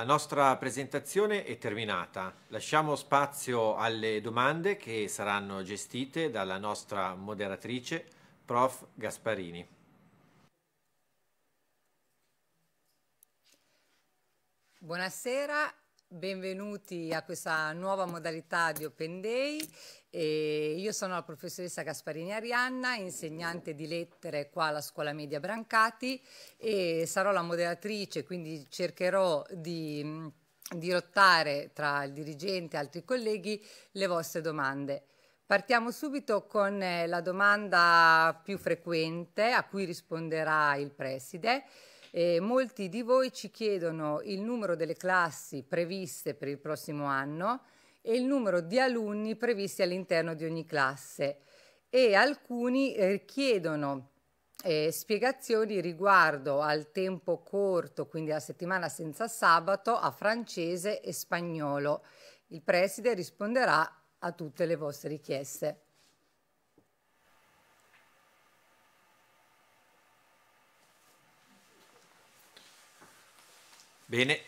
La nostra presentazione è terminata. Lasciamo spazio alle domande che saranno gestite dalla nostra moderatrice, Prof. Gasparini. Buonasera Benvenuti a questa nuova modalità di Open Day. E io sono la professoressa Gasparini Arianna, insegnante di lettere qua alla Scuola Media Brancati e sarò la moderatrice, quindi cercherò di dirottare tra il dirigente e altri colleghi le vostre domande. Partiamo subito con eh, la domanda più frequente a cui risponderà il preside eh, molti di voi ci chiedono il numero delle classi previste per il prossimo anno e il numero di alunni previsti all'interno di ogni classe e alcuni eh, chiedono eh, spiegazioni riguardo al tempo corto, quindi la settimana senza sabato, a francese e spagnolo. Il preside risponderà a tutte le vostre richieste. Bene,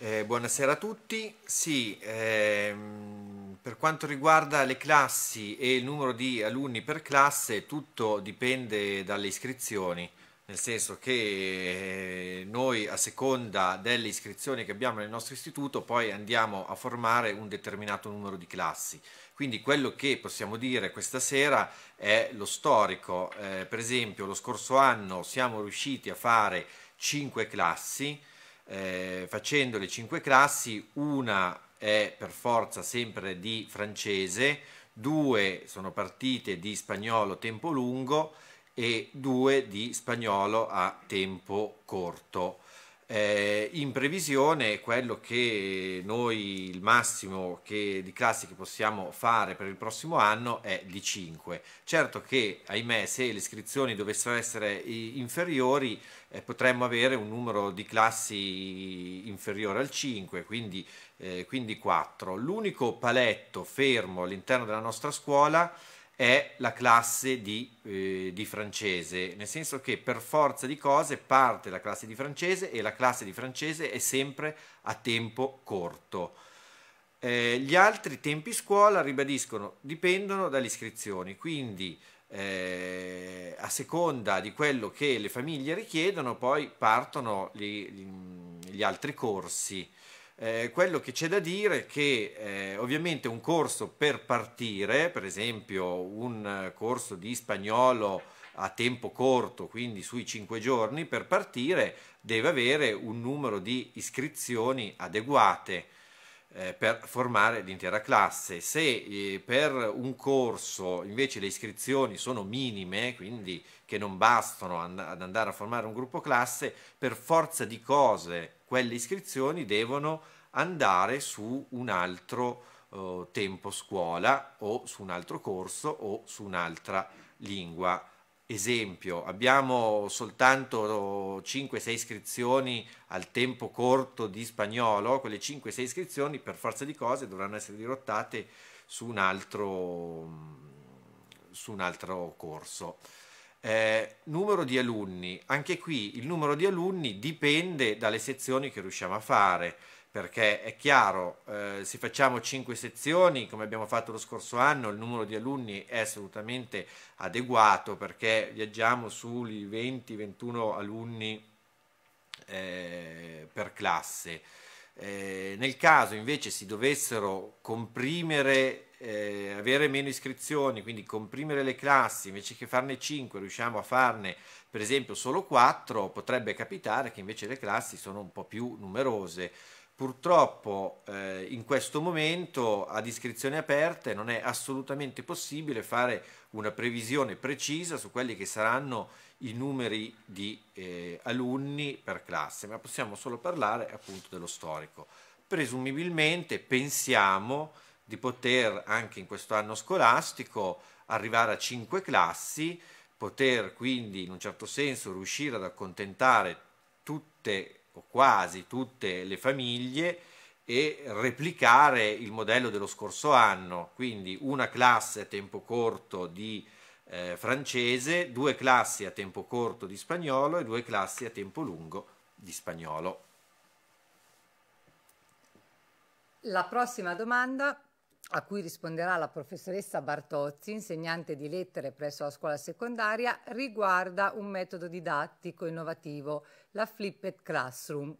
eh, buonasera a tutti. Sì, ehm, per quanto riguarda le classi e il numero di alunni per classe, tutto dipende dalle iscrizioni, nel senso che eh, noi a seconda delle iscrizioni che abbiamo nel nostro istituto poi andiamo a formare un determinato numero di classi. Quindi quello che possiamo dire questa sera è lo storico. Eh, per esempio, lo scorso anno siamo riusciti a fare 5 classi eh, facendo le cinque classi, una è per forza sempre di francese, due sono partite di spagnolo tempo lungo e due di spagnolo a tempo corto eh, in previsione quello che noi il massimo che, di classi che possiamo fare per il prossimo anno è di 5 certo che ahimè se le iscrizioni dovessero essere inferiori eh, potremmo avere un numero di classi inferiore al 5 quindi, eh, quindi 4 l'unico paletto fermo all'interno della nostra scuola è la classe di, eh, di, francese, nel senso che per forza di cose parte la classe di francese e la classe di francese è sempre a tempo corto. Eh, gli altri tempi scuola, ribadiscono, dipendono dalle iscrizioni, quindi eh, a seconda di quello che le famiglie richiedono poi partono gli, gli altri corsi. Eh, quello che c'è da dire è che eh, ovviamente un corso per partire, per esempio un corso di spagnolo a tempo corto, quindi sui 5 giorni, per partire deve avere un numero di iscrizioni adeguate eh, per formare l'intera classe. Se eh, per un corso invece le iscrizioni sono minime, quindi che non bastano ad andare a formare un gruppo classe, per forza di cose quelle iscrizioni devono andare su un altro eh, tempo scuola o su un altro corso o su un'altra lingua. Esempio, abbiamo soltanto 5-6 iscrizioni al tempo corto di spagnolo, quelle 5-6 iscrizioni per forza di cose dovranno essere dirottate su un altro, su un altro corso. Eh, numero di alunni, anche qui il numero di alunni dipende dalle sezioni che riusciamo a fare perché è chiaro, eh, se facciamo 5 sezioni, come abbiamo fatto lo scorso anno, il numero di alunni è assolutamente adeguato perché viaggiamo sui 20-21 alunni eh, per classe. Eh, nel caso invece si dovessero comprimere eh, avere meno iscrizioni, quindi comprimere le classi, invece che farne 5 riusciamo a farne per esempio solo 4, potrebbe capitare che invece le classi sono un po' più numerose. Purtroppo eh, in questo momento ad iscrizioni aperte non è assolutamente possibile fare una previsione precisa su quelli che saranno i numeri di eh, alunni per classe, ma possiamo solo parlare appunto dello storico. Presumibilmente pensiamo di poter anche in questo anno scolastico arrivare a cinque classi, poter quindi in un certo senso riuscire ad accontentare tutte o quasi tutte le famiglie e replicare il modello dello scorso anno, quindi una classe a tempo corto di eh, francese, due classi a tempo corto di spagnolo e due classi a tempo lungo di spagnolo. La prossima domanda a cui risponderà la professoressa Bartozzi, insegnante di lettere presso la scuola secondaria, riguarda un metodo didattico innovativo, la Flipped Classroom.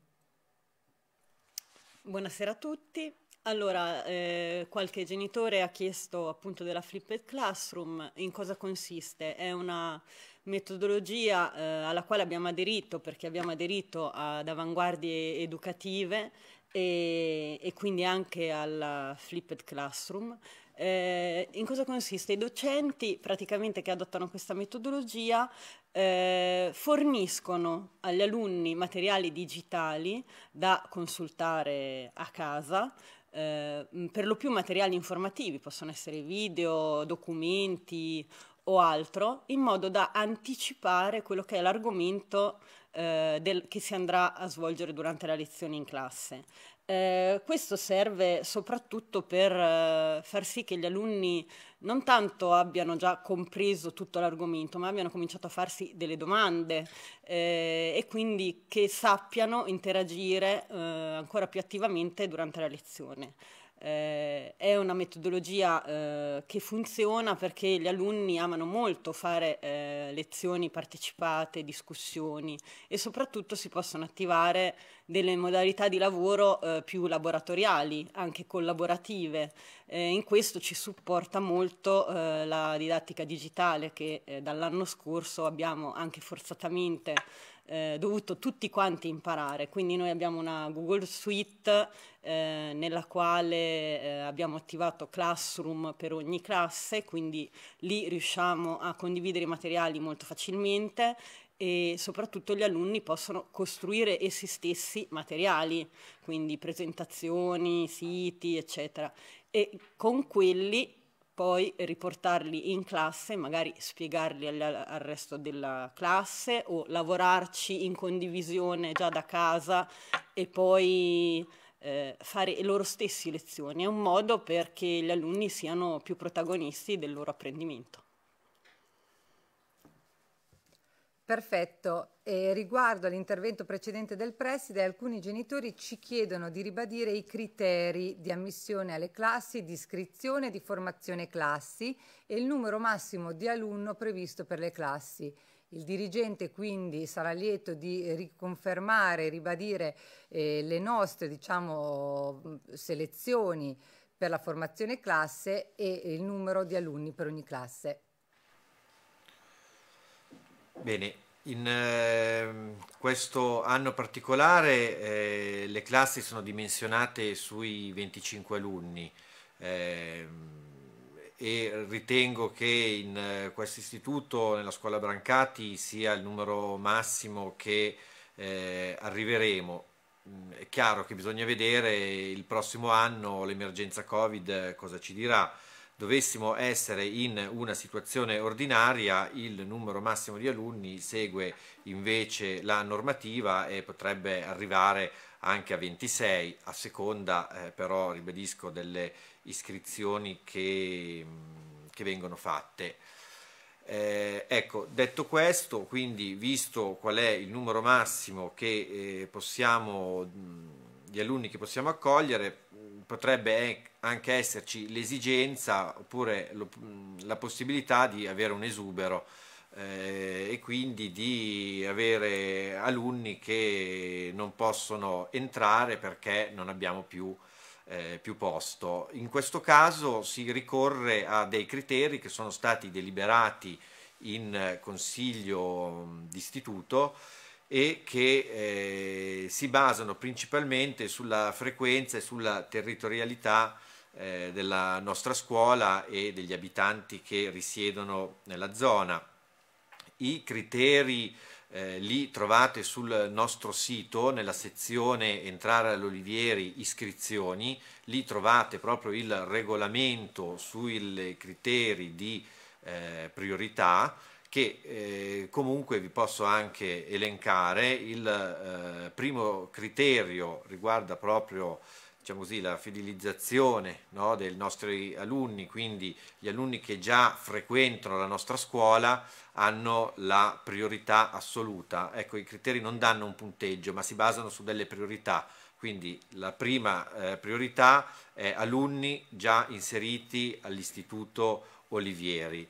Buonasera a tutti. Allora, eh, qualche genitore ha chiesto appunto della Flipped Classroom, in cosa consiste? È una metodologia eh, alla quale abbiamo aderito perché abbiamo aderito ad avanguardie educative e, e quindi anche alla Flipped Classroom. Eh, in cosa consiste? I docenti praticamente che adottano questa metodologia eh, forniscono agli alunni materiali digitali da consultare a casa, eh, per lo più materiali informativi, possono essere video, documenti o altro, in modo da anticipare quello che è l'argomento eh, del, che si andrà a svolgere durante la lezione in classe. Eh, questo serve soprattutto per eh, far sì che gli alunni non tanto abbiano già compreso tutto l'argomento, ma abbiano cominciato a farsi delle domande eh, e quindi che sappiano interagire eh, ancora più attivamente durante la lezione. Eh, è una metodologia eh, che funziona perché gli alunni amano molto fare eh, lezioni partecipate, discussioni e soprattutto si possono attivare delle modalità di lavoro eh, più laboratoriali, anche collaborative. Eh, in questo ci supporta molto eh, la didattica digitale che dall'anno scorso abbiamo anche forzatamente eh, dovuto tutti quanti imparare, quindi noi abbiamo una Google Suite eh, nella quale eh, abbiamo attivato Classroom per ogni classe, quindi lì riusciamo a condividere i materiali molto facilmente e soprattutto gli alunni possono costruire essi stessi materiali, quindi presentazioni, siti, eccetera, e con quelli poi riportarli in classe, magari spiegarli al, al, resto della classe o lavorarci in condivisione già da casa e poi eh, fare loro stessi lezioni. È un modo perché gli alunni siano più protagonisti del loro apprendimento. Perfetto. E riguardo all'intervento precedente del preside, alcuni genitori ci chiedono di ribadire i criteri di ammissione alle classi, di iscrizione e di formazione classi e il numero massimo di alunno previsto per le classi. Il dirigente quindi sarà lieto di riconfermare e ribadire eh, le nostre diciamo, selezioni per la formazione classe e il numero di alunni per ogni classe. Bene, in eh, questo anno particolare eh, le classi sono dimensionate sui 25 alunni eh, e ritengo che in eh, questo istituto, nella scuola Brancati, sia il numero massimo che eh, arriveremo. Mm, è chiaro che bisogna vedere il prossimo anno l'emergenza Covid eh, cosa ci dirà dovessimo essere in una situazione ordinaria, il numero massimo di alunni segue invece la normativa e potrebbe arrivare anche a 26, a seconda eh, però, ribadisco, delle iscrizioni che, mm, che vengono fatte. Eh, ecco, detto questo, quindi visto qual è il numero massimo che, eh, possiamo, di mm, alunni che possiamo accogliere, mm, potrebbe anche esserci l'esigenza oppure lo, la possibilità di avere un esubero eh, e quindi di avere alunni che non possono entrare perché non abbiamo più, eh, più posto. In questo caso si ricorre a dei criteri che sono stati deliberati in consiglio mm, d'istituto e che eh, si basano principalmente sulla frequenza e sulla territorialità eh, della nostra scuola e degli abitanti che risiedono nella zona. I criteri eh, li trovate sul nostro sito, nella sezione Entrare all'Olivieri Iscrizioni, lì trovate proprio il regolamento sui criteri di eh, priorità che eh, comunque vi posso anche elencare. Il eh, primo criterio riguarda proprio diciamo così, la fidelizzazione no, dei nostri alunni, quindi gli alunni che già frequentano la nostra scuola hanno la priorità assoluta. Ecco, i criteri non danno un punteggio, ma si basano su delle priorità. Quindi la prima eh, priorità è alunni già inseriti all'Istituto Olivieri.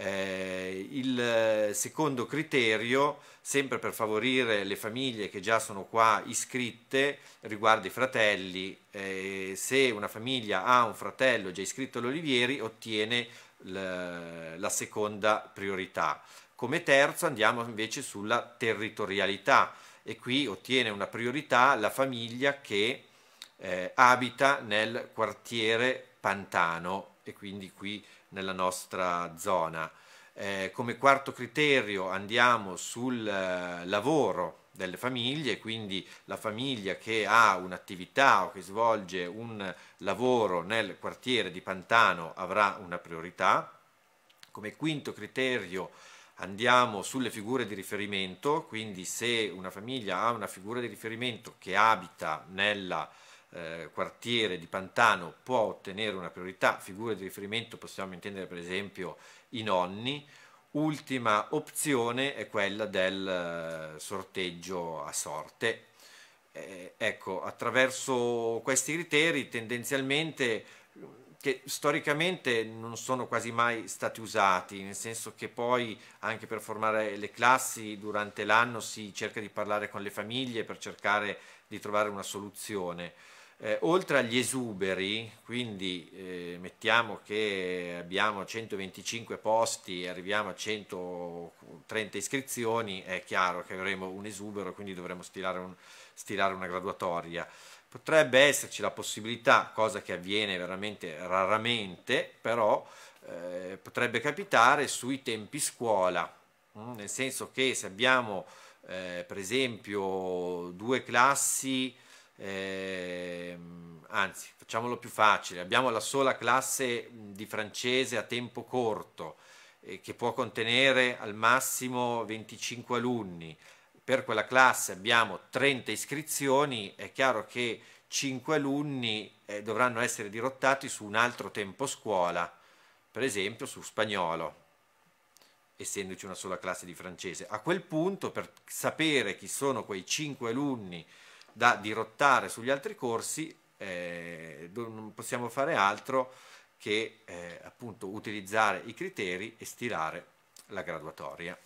Eh, il eh, secondo criterio, sempre per favorire le famiglie che già sono qua iscritte, riguarda i fratelli. Eh, se una famiglia ha un fratello già iscritto all'Olivieri, ottiene la seconda priorità. Come terzo andiamo invece sulla territorialità e qui ottiene una priorità la famiglia che eh, abita nel quartiere Pantano e quindi qui nella nostra zona. Eh, come quarto criterio andiamo sul eh, lavoro delle famiglie, quindi la famiglia che ha un'attività o che svolge un lavoro nel quartiere di Pantano avrà una priorità. Come quinto criterio andiamo sulle figure di riferimento, quindi se una famiglia ha una figura di riferimento che abita nella eh, quartiere di Pantano può ottenere una priorità, figure di riferimento possiamo intendere per esempio i nonni, ultima opzione è quella del eh, sorteggio a sorte. Eh, ecco, attraverso questi criteri tendenzialmente che storicamente non sono quasi mai stati usati, nel senso che poi anche per formare le classi durante l'anno si cerca di parlare con le famiglie per cercare di trovare una soluzione. Eh, oltre agli esuberi, quindi eh, mettiamo che abbiamo 125 posti e arriviamo a 130 iscrizioni, è chiaro che avremo un esubero, quindi dovremo stilare, un, stilare una graduatoria. Potrebbe esserci la possibilità, cosa che avviene veramente raramente, però eh, potrebbe capitare sui tempi scuola, mh? Mm, nel senso che se abbiamo eh, per esempio due classi eh, anzi, facciamolo più facile, abbiamo la sola classe di francese a tempo corto eh, che può contenere al massimo 25 alunni, per quella classe abbiamo 30 iscrizioni, è chiaro che 5 alunni eh, dovranno essere dirottati su un altro tempo scuola, per esempio su spagnolo essendoci una sola classe di francese. A quel punto, per sapere chi sono quei 5 alunni da dirottare sugli altri corsi, eh, non possiamo fare altro che eh, appunto utilizzare i criteri e stilare la graduatoria.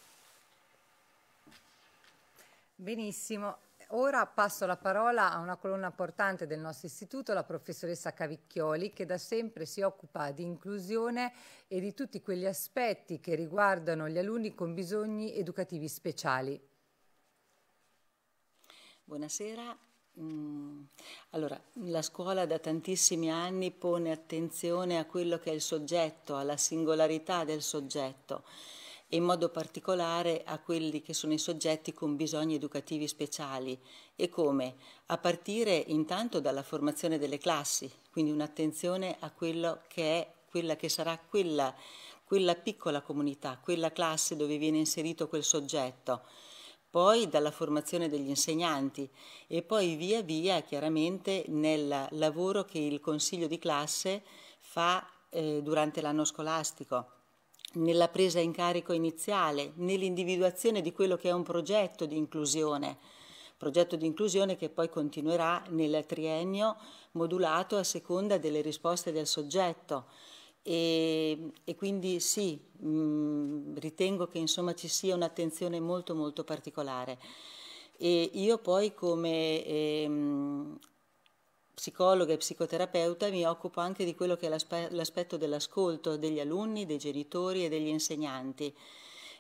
Benissimo, ora passo la parola a una colonna portante del nostro istituto, la professoressa Cavicchioli, che da sempre si occupa di inclusione e di tutti quegli aspetti che riguardano gli alunni con bisogni educativi speciali. Buonasera. Mm, allora, la scuola da tantissimi anni pone attenzione a quello che è il soggetto, alla singolarità del soggetto e in modo particolare a quelli che sono i soggetti con bisogni educativi speciali e come? A partire intanto dalla formazione delle classi, quindi un'attenzione a quello che è quella che sarà quella, quella piccola comunità, quella classe dove viene inserito quel soggetto poi dalla formazione degli insegnanti e poi via via chiaramente nel lavoro che il consiglio di classe fa eh, durante l'anno scolastico nella presa in carico iniziale, nell'individuazione di quello che è un progetto di inclusione, progetto di inclusione che poi continuerà nel triennio modulato a seconda delle risposte del soggetto. E, e, quindi sì, mh, mm, ritengo che insomma ci sia un'attenzione molto molto particolare. E io poi come ehm, psicologa e psicoterapeuta mi occupo anche di quello che è l'aspe- l'aspetto dell'ascolto degli alunni, dei genitori e degli insegnanti.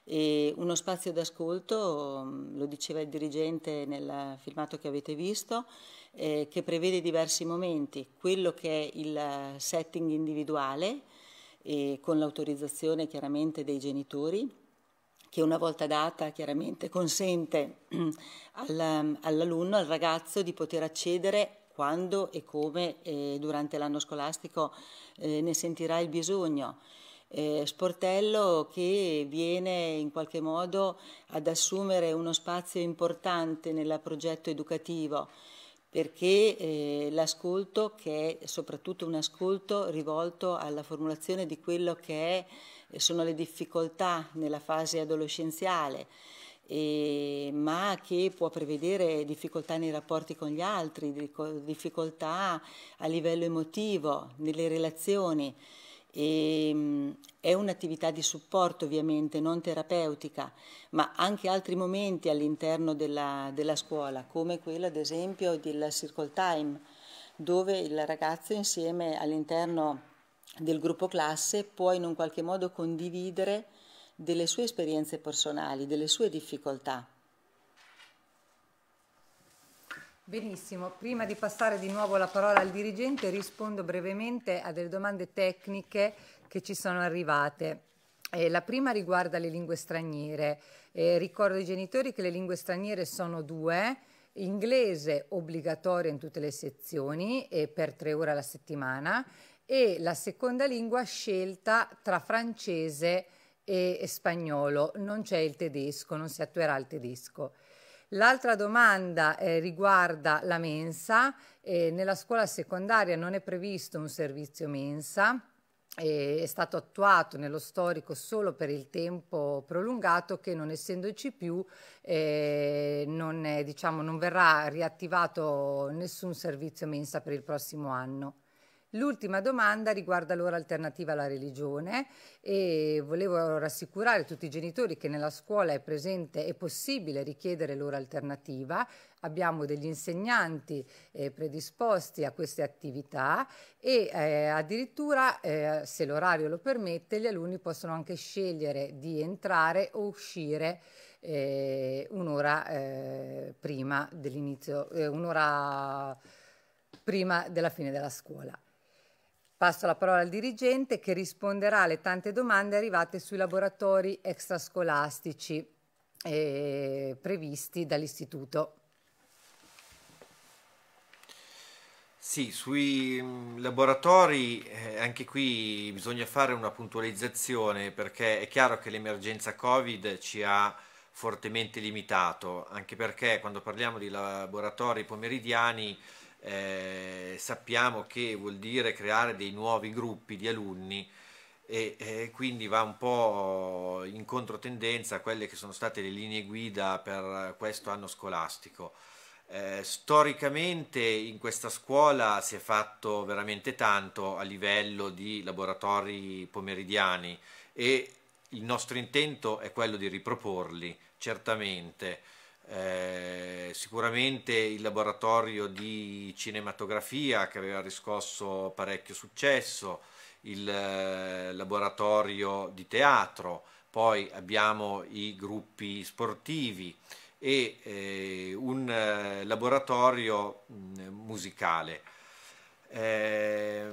E uno spazio d'ascolto, mm, lo diceva il dirigente nel filmato che avete visto, eh, che prevede diversi momenti, quello che è il setting individuale, e con l'autorizzazione chiaramente dei genitori che una volta data chiaramente consente all'alunno, al ragazzo di poter accedere quando e come eh, durante l'anno scolastico eh, ne sentirà il bisogno. Eh, sportello che viene in qualche modo ad assumere uno spazio importante nel progetto educativo perché eh, l'ascolto che è soprattutto un ascolto rivolto alla formulazione di quello che è, eh, sono le difficoltà nella fase adolescenziale, eh, ma che può prevedere difficoltà nei rapporti con gli altri, difficoltà a livello emotivo, nelle relazioni. E, ehm, è un'attività di supporto ovviamente, non terapeutica, ma anche altri momenti all'interno della, della scuola, come quello ad esempio del Circle Time, dove il ragazzo insieme all'interno del gruppo classe può in un qualche modo condividere delle sue esperienze personali, delle sue difficoltà Benissimo, prima di passare di nuovo la parola al dirigente rispondo brevemente a delle domande tecniche che ci sono arrivate. Eh, la prima riguarda le lingue straniere. Eh, ricordo ai genitori che le lingue straniere sono due, inglese obbligatorio in tutte le sezioni e per tre ore alla settimana e la seconda lingua scelta tra francese e spagnolo. Non c'è il tedesco, non si attuerà il tedesco. L'altra domanda eh, riguarda la mensa. Eh, nella scuola secondaria non è previsto un servizio mensa eh, è stato attuato nello storico solo per il tempo prolungato che non essendoci più eh, non, è, diciamo, non verrà riattivato nessun servizio mensa per il prossimo anno. L'ultima domanda riguarda l'ora alternativa alla religione e volevo rassicurare tutti i genitori che nella scuola è presente, è possibile richiedere l'ora alternativa, abbiamo degli insegnanti eh, predisposti a queste attività e eh, addirittura eh, se l'orario lo permette gli alunni possono anche scegliere di entrare o uscire eh, un'ora eh, prima dell'inizio, eh, un'ora prima della fine della scuola. Passo la parola al dirigente che risponderà alle tante domande arrivate sui laboratori extrascolastici eh, previsti dall'Istituto. Sì, sui mm, laboratori eh, anche qui bisogna fare una puntualizzazione perché è chiaro che l'emergenza Covid ci ha fortemente limitato, anche perché quando parliamo di laboratori pomeridiani eh, sappiamo che vuol dire creare dei nuovi gruppi di alunni e, e, eh, quindi va un po' in controtendenza a quelle che sono state le linee guida per questo anno scolastico. Eh, storicamente in questa scuola si è fatto veramente tanto a livello di laboratori pomeridiani e il nostro intento è quello di riproporli, certamente. Eh, sicuramente il laboratorio di cinematografia che aveva riscosso parecchio successo, il eh, laboratorio di teatro, poi abbiamo i gruppi sportivi e eh, un eh, laboratorio mm, musicale. Eh,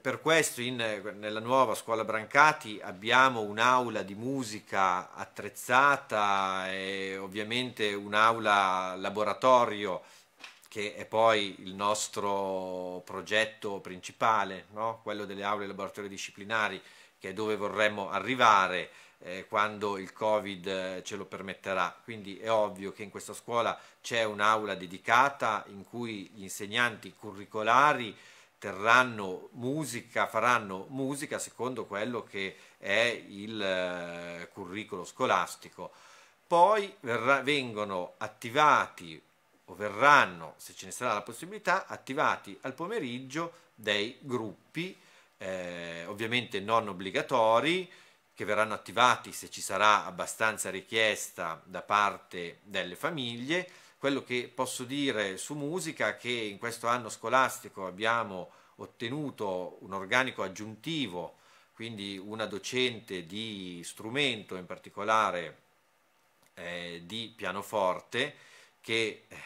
per questo in, nella nuova scuola Brancati abbiamo un'aula di musica attrezzata e ovviamente un'aula laboratorio che è poi il nostro progetto principale, no? quello delle aule laboratorio disciplinari, che è dove vorremmo arrivare eh, quando il Covid eh, ce lo permetterà. Quindi è ovvio che in questa scuola c'è un'aula dedicata in cui gli insegnanti curricolari terranno musica, faranno musica secondo quello che è il eh, curriculum scolastico. Poi verrà, vengono attivati o verranno, se ce ne sarà la possibilità, attivati al pomeriggio dei gruppi, eh, ovviamente non obbligatori, che verranno attivati se ci sarà abbastanza richiesta da parte delle famiglie quello che posso dire su musica è che in questo anno scolastico abbiamo ottenuto un organico aggiuntivo, quindi una docente di strumento, in particolare eh, di pianoforte, che eh,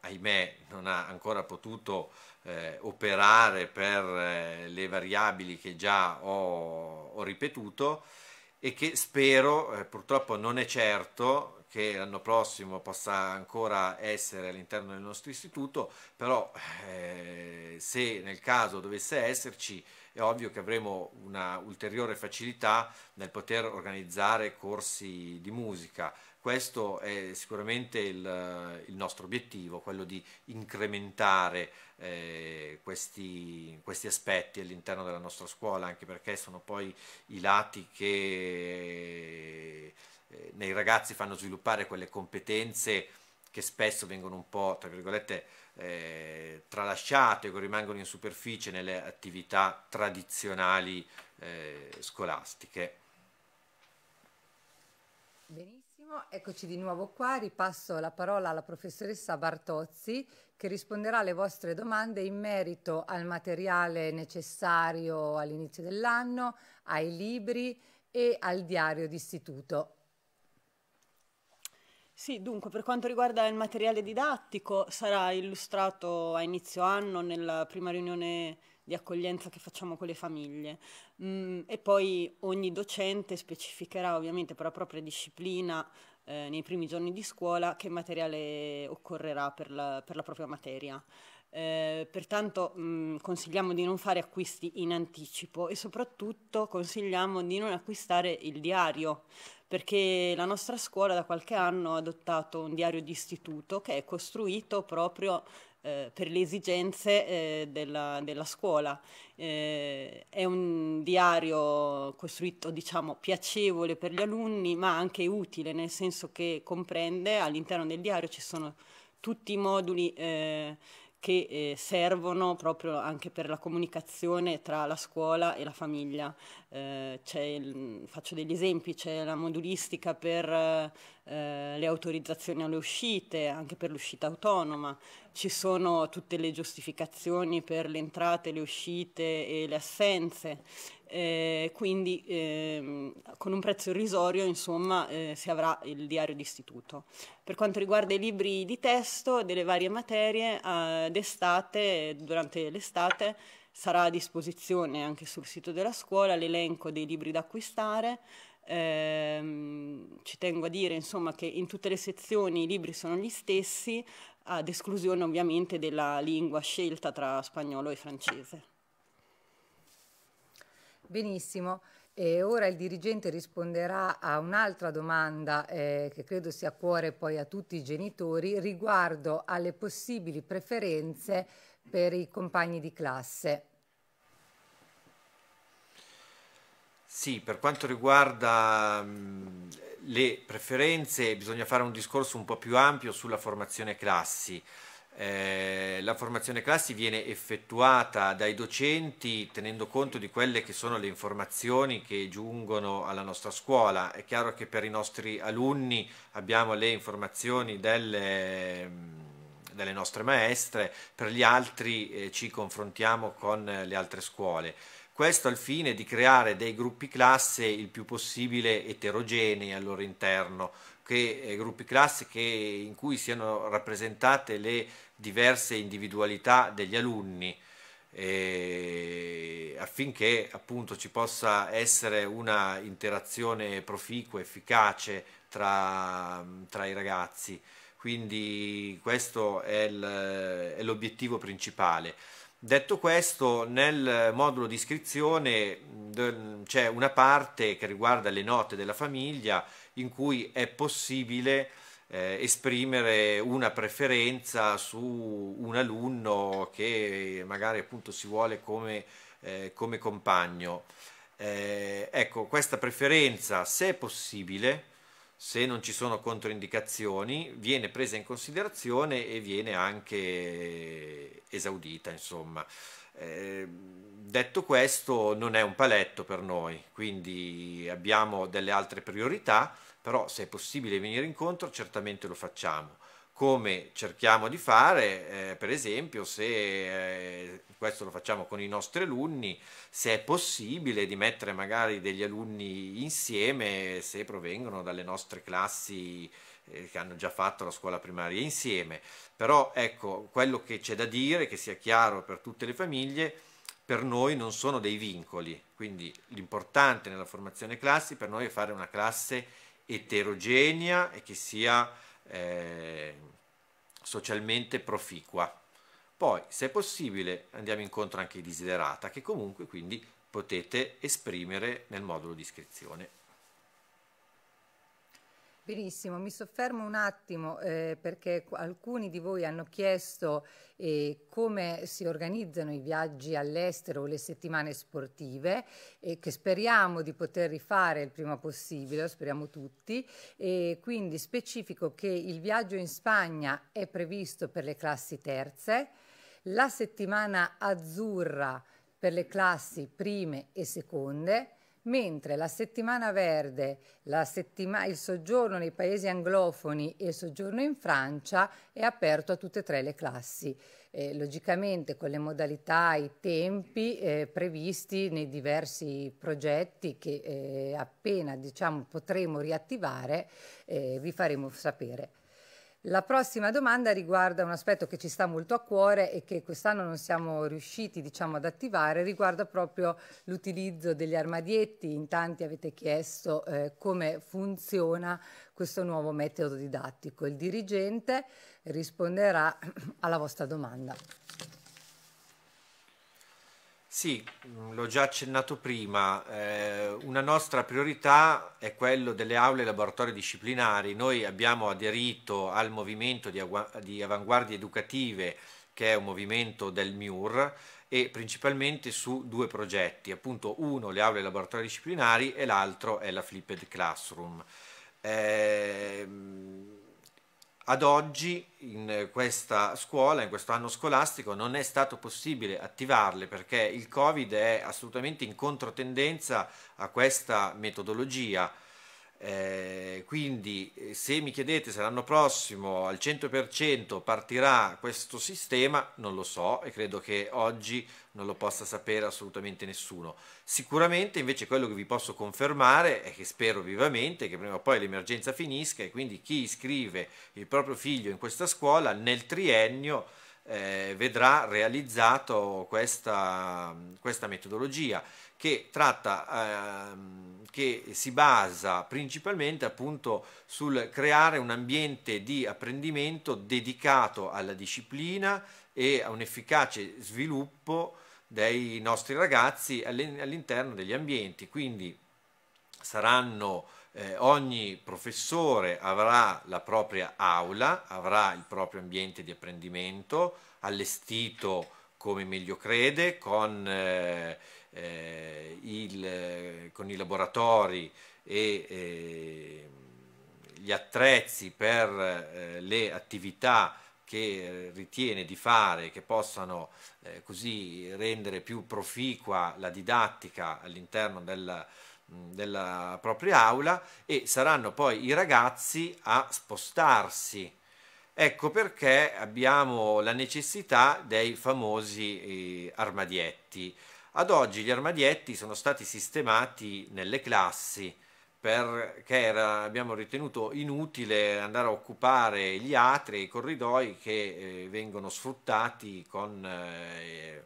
ahimè non ha ancora potuto eh, operare per eh, le variabili che già ho, ho ripetuto e che spero, eh, purtroppo non è certo, che l'anno prossimo possa ancora essere all'interno del nostro istituto, però eh, se nel caso dovesse esserci è ovvio che avremo una ulteriore facilità nel poter organizzare corsi di musica. Questo è sicuramente il, il nostro obiettivo, quello di incrementare eh, questi, questi aspetti all'interno della nostra scuola, anche perché sono poi i lati che eh, nei ragazzi fanno sviluppare quelle competenze che spesso vengono un po', tra virgolette, eh, tralasciate o rimangono in superficie nelle attività tradizionali eh, scolastiche. Benissimo, eccoci di nuovo qua, ripasso la parola alla professoressa Bartozzi che risponderà alle vostre domande in merito al materiale necessario all'inizio dell'anno, ai libri e al diario d'istituto. Sì, dunque, per quanto riguarda il materiale didattico, sarà illustrato a inizio anno nella prima riunione di accoglienza che facciamo con le famiglie mm, e poi ogni docente specificherà ovviamente per la propria disciplina eh, nei primi giorni di scuola che materiale occorrerà per la, per la propria materia. Eh, pertanto mh, mm, consigliamo di non fare acquisti in anticipo e soprattutto consigliamo di non acquistare il diario perché la nostra scuola da qualche anno ha adottato un diario di istituto che è costruito proprio eh, per le esigenze eh, della, della, scuola. Eh, è un diario costruito, diciamo, piacevole per gli alunni, ma anche utile, nel senso che comprende all'interno del diario ci sono tutti i moduli eh, che eh, servono proprio anche per la comunicazione tra la scuola e la famiglia. Eh, il, mm, faccio degli esempi, c'è la modulistica per eh, le autorizzazioni alle uscite, anche per l'uscita autonoma, ci sono tutte le giustificazioni per le entrate, le uscite e le assenze eh, quindi eh, con un prezzo irrisorio insomma eh, si avrà il diario d'istituto. Per quanto riguarda i libri di testo delle varie materie, eh, d'estate, durante l'estate sarà a disposizione anche sul sito della scuola l'elenco dei libri da acquistare. Ehm, ci tengo a dire insomma che in tutte le sezioni i libri sono gli stessi, ad esclusione ovviamente della lingua scelta tra spagnolo e francese. Benissimo. E ora il dirigente risponderà a un'altra domanda eh, che credo sia a cuore poi a tutti i genitori riguardo alle possibili preferenze per i compagni di classe. Sì, per quanto riguarda mh, le preferenze bisogna fare un discorso un po' più ampio sulla formazione classi. Eh, la formazione classi viene effettuata dai docenti tenendo conto di quelle che sono le informazioni che giungono alla nostra scuola. È chiaro che per i nostri alunni abbiamo le informazioni delle, mm, delle nostre maestre, per gli altri eh, ci confrontiamo con eh, le altre scuole. Questo al fine di creare dei gruppi classe il più possibile eterogenei al loro interno, che, eh, gruppi classi che, in cui siano rappresentate le diverse individualità degli alunni eh, affinché appunto ci possa essere una interazione proficua, efficace tra, tra i ragazzi. Quindi questo è l'obiettivo principale. Detto questo, nel modulo di iscrizione c'è una parte che riguarda le note della famiglia in cui è possibile eh, esprimere una preferenza su un alunno che magari appunto si vuole come, eh, come compagno. Eh, ecco, questa preferenza, se è possibile, se non ci sono controindicazioni, viene presa in considerazione e viene anche esaudita, insomma. Eh, detto questo, non è un paletto per noi, quindi abbiamo delle altre priorità, però se è possibile venire incontro certamente lo facciamo. Come cerchiamo di fare, eh, per esempio, se eh, questo lo facciamo con i nostri alunni, se è possibile di mettere magari degli alunni insieme, se provengono dalle nostre classi eh, che hanno già fatto la scuola primaria insieme. Però ecco, quello che c'è da dire, che sia chiaro per tutte le famiglie, per noi non sono dei vincoli, quindi l'importante nella formazione classi per noi è fare una classe eterogenea e che sia eh, socialmente proficua. Poi, se possibile, andiamo incontro anche ai desiderata, che comunque quindi potete esprimere nel modulo di iscrizione. Benissimo, mi soffermo un attimo eh, perché alcuni di voi hanno chiesto eh, come si organizzano i viaggi all'estero o le settimane sportive eh, che speriamo di poter rifare il prima possibile, lo speriamo tutti, e quindi specifico che il viaggio in Spagna è previsto per le classi terze, la settimana azzurra per le classi prime e seconde, mentre la settimana verde, la settima, il soggiorno nei paesi anglofoni e il soggiorno in Francia è aperto a tutte e tre le classi, eh, logicamente con le modalità, e i tempi eh, previsti nei diversi progetti che eh, appena diciamo, potremo riattivare eh, vi faremo sapere. La prossima domanda riguarda un aspetto che ci sta molto a cuore e che quest'anno non siamo riusciti diciamo, ad attivare, riguarda proprio l'utilizzo degli armadietti. In tanti avete chiesto eh, come funziona questo nuovo metodo didattico. Il dirigente risponderà alla vostra domanda. Sì, mm, l'ho già accennato prima, eh, una nostra priorità è quella delle aule e laboratori disciplinari. Noi abbiamo aderito al movimento di, di avanguardie educative che è un movimento del MIUR e principalmente su due progetti, appunto uno le aule e laboratori disciplinari e l'altro è la Flipped Classroom. Eh, ad oggi in questa scuola, in questo anno scolastico, non è stato possibile attivarle perché il Covid è assolutamente in controtendenza a questa metodologia eh, quindi eh, se mi chiedete se l'anno prossimo al 100% partirà questo sistema, non lo so e credo che oggi non lo possa sapere assolutamente nessuno. Sicuramente invece quello che vi posso confermare è che spero vivamente che prima o poi l'emergenza finisca e quindi chi iscrive il proprio figlio in questa scuola nel triennio eh, vedrà realizzato questa, questa metodologia che, tratta, ehm, che si basa principalmente appunto sul creare un ambiente di apprendimento dedicato alla disciplina e a un efficace sviluppo dei nostri ragazzi all'interno degli ambienti. Quindi saranno eh, ogni professore avrà la propria aula, avrà il proprio ambiente di apprendimento allestito come meglio crede, con, eh, eh, il, eh, con i laboratori e eh, gli attrezzi per eh, le attività che eh, ritiene di fare, che possano così rendere più proficua la didattica all'interno della, della propria aula e saranno poi i ragazzi a spostarsi Ecco perché abbiamo la necessità dei famosi eh, armadietti. Ad oggi gli armadietti sono stati sistemati nelle classi perché era, abbiamo ritenuto inutile andare a occupare gli atri e i corridoi che eh, vengono sfruttati con, eh,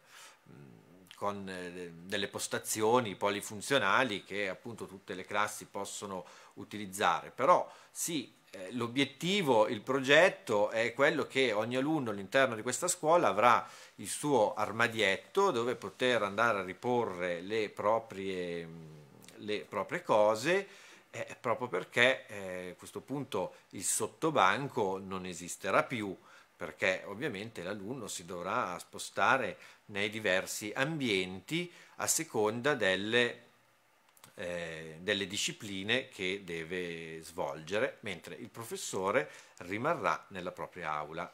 con eh, delle postazioni polifunzionali che appunto tutte le classi possono utilizzare. Però si eh, l'obiettivo, il progetto è quello che ogni alunno all'interno di questa scuola avrà il suo armadietto dove poter andare a riporre le proprie, le proprie cose, eh, proprio perché eh, a questo punto il sottobanco non esisterà più, perché ovviamente l'alunno si dovrà spostare nei diversi ambienti a seconda delle eh, delle discipline che deve svolgere, mentre il professore rimarrà nella propria aula.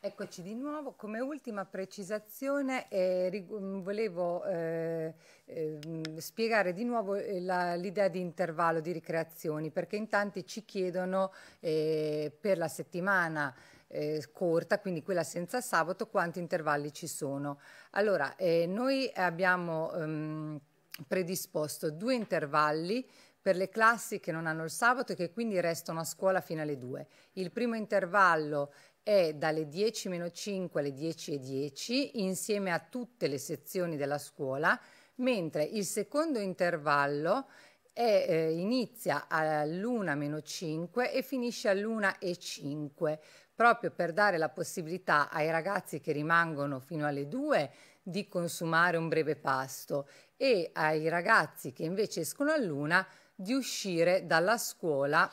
Eccoci di nuovo, come ultima precisazione eh, mm, volevo eh, eh, spiegare di nuovo eh, l'idea di intervallo di ricreazioni perché in tanti ci chiedono eh, per la settimana eh, corta, quindi quella senza sabato, quanti intervalli ci sono. Allora, eh, noi abbiamo ehm, predisposto due intervalli per le classi che non hanno il sabato e che quindi restano a scuola fino alle 2. Il primo intervallo è dalle 10-5 alle 10.10 insieme a tutte le sezioni della scuola, mentre il secondo intervallo è, eh, inizia all'1-5 e finisce all'1.05 proprio per dare la possibilità ai ragazzi che rimangono fino alle 2 di consumare un breve pasto e ai ragazzi che invece escono all'una di uscire dalla scuola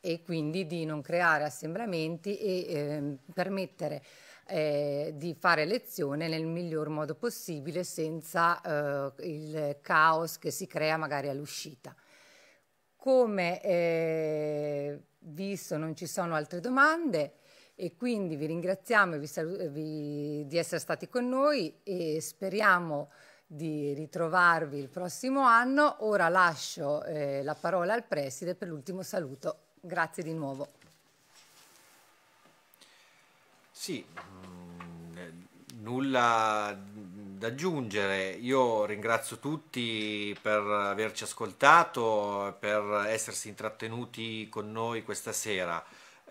e quindi di non creare assembramenti e eh, permettere eh, di fare lezione nel miglior modo possibile senza eh, il caos che si crea magari all'uscita. Come eh, visto non ci sono altre domande, e quindi vi ringraziamo vi vi di essere stati con noi e speriamo di ritrovarvi il prossimo anno. Ora lascio eh, la parola al preside per l'ultimo saluto. Grazie di nuovo. Sì, mm, eh, nulla da aggiungere. Io ringrazio tutti per averci ascoltato, per essersi intrattenuti con noi questa sera.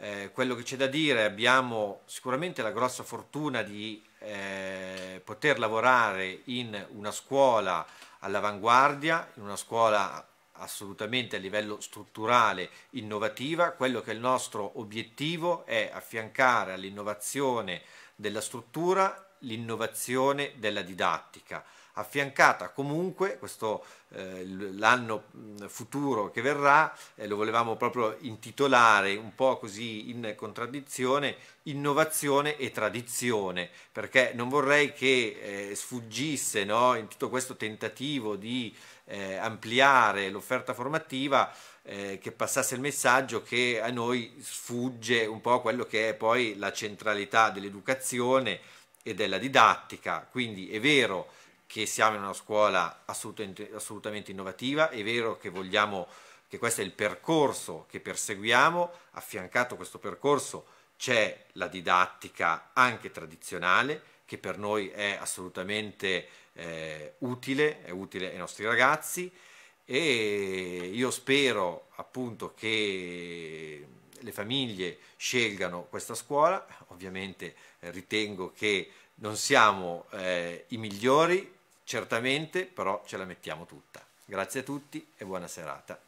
Eh, quello che c'è da dire, abbiamo sicuramente la grossa fortuna di eh, poter lavorare in una scuola all'avanguardia, in una scuola assolutamente a livello strutturale innovativa, quello che è il nostro obiettivo è affiancare all'innovazione della struttura l'innovazione della didattica affiancata comunque, questo eh, l'anno mm, futuro che verrà, eh, lo volevamo proprio intitolare un po' così in contraddizione, innovazione e tradizione, perché non vorrei che eh, sfuggisse no, in tutto questo tentativo di eh, ampliare l'offerta formativa eh, che passasse il messaggio che a noi sfugge un po' quello che è poi la centralità dell'educazione e della didattica. Quindi è vero che siamo in una scuola assolutamente, innovativa, è vero che vogliamo che questo è il percorso che perseguiamo, affiancato a questo percorso c'è la didattica anche tradizionale che per noi è assolutamente eh, utile, è utile ai nostri ragazzi e io spero appunto che le famiglie scelgano questa scuola, ovviamente eh, ritengo che non siamo eh, i migliori, Certamente però ce la mettiamo tutta. Grazie a tutti e buona serata.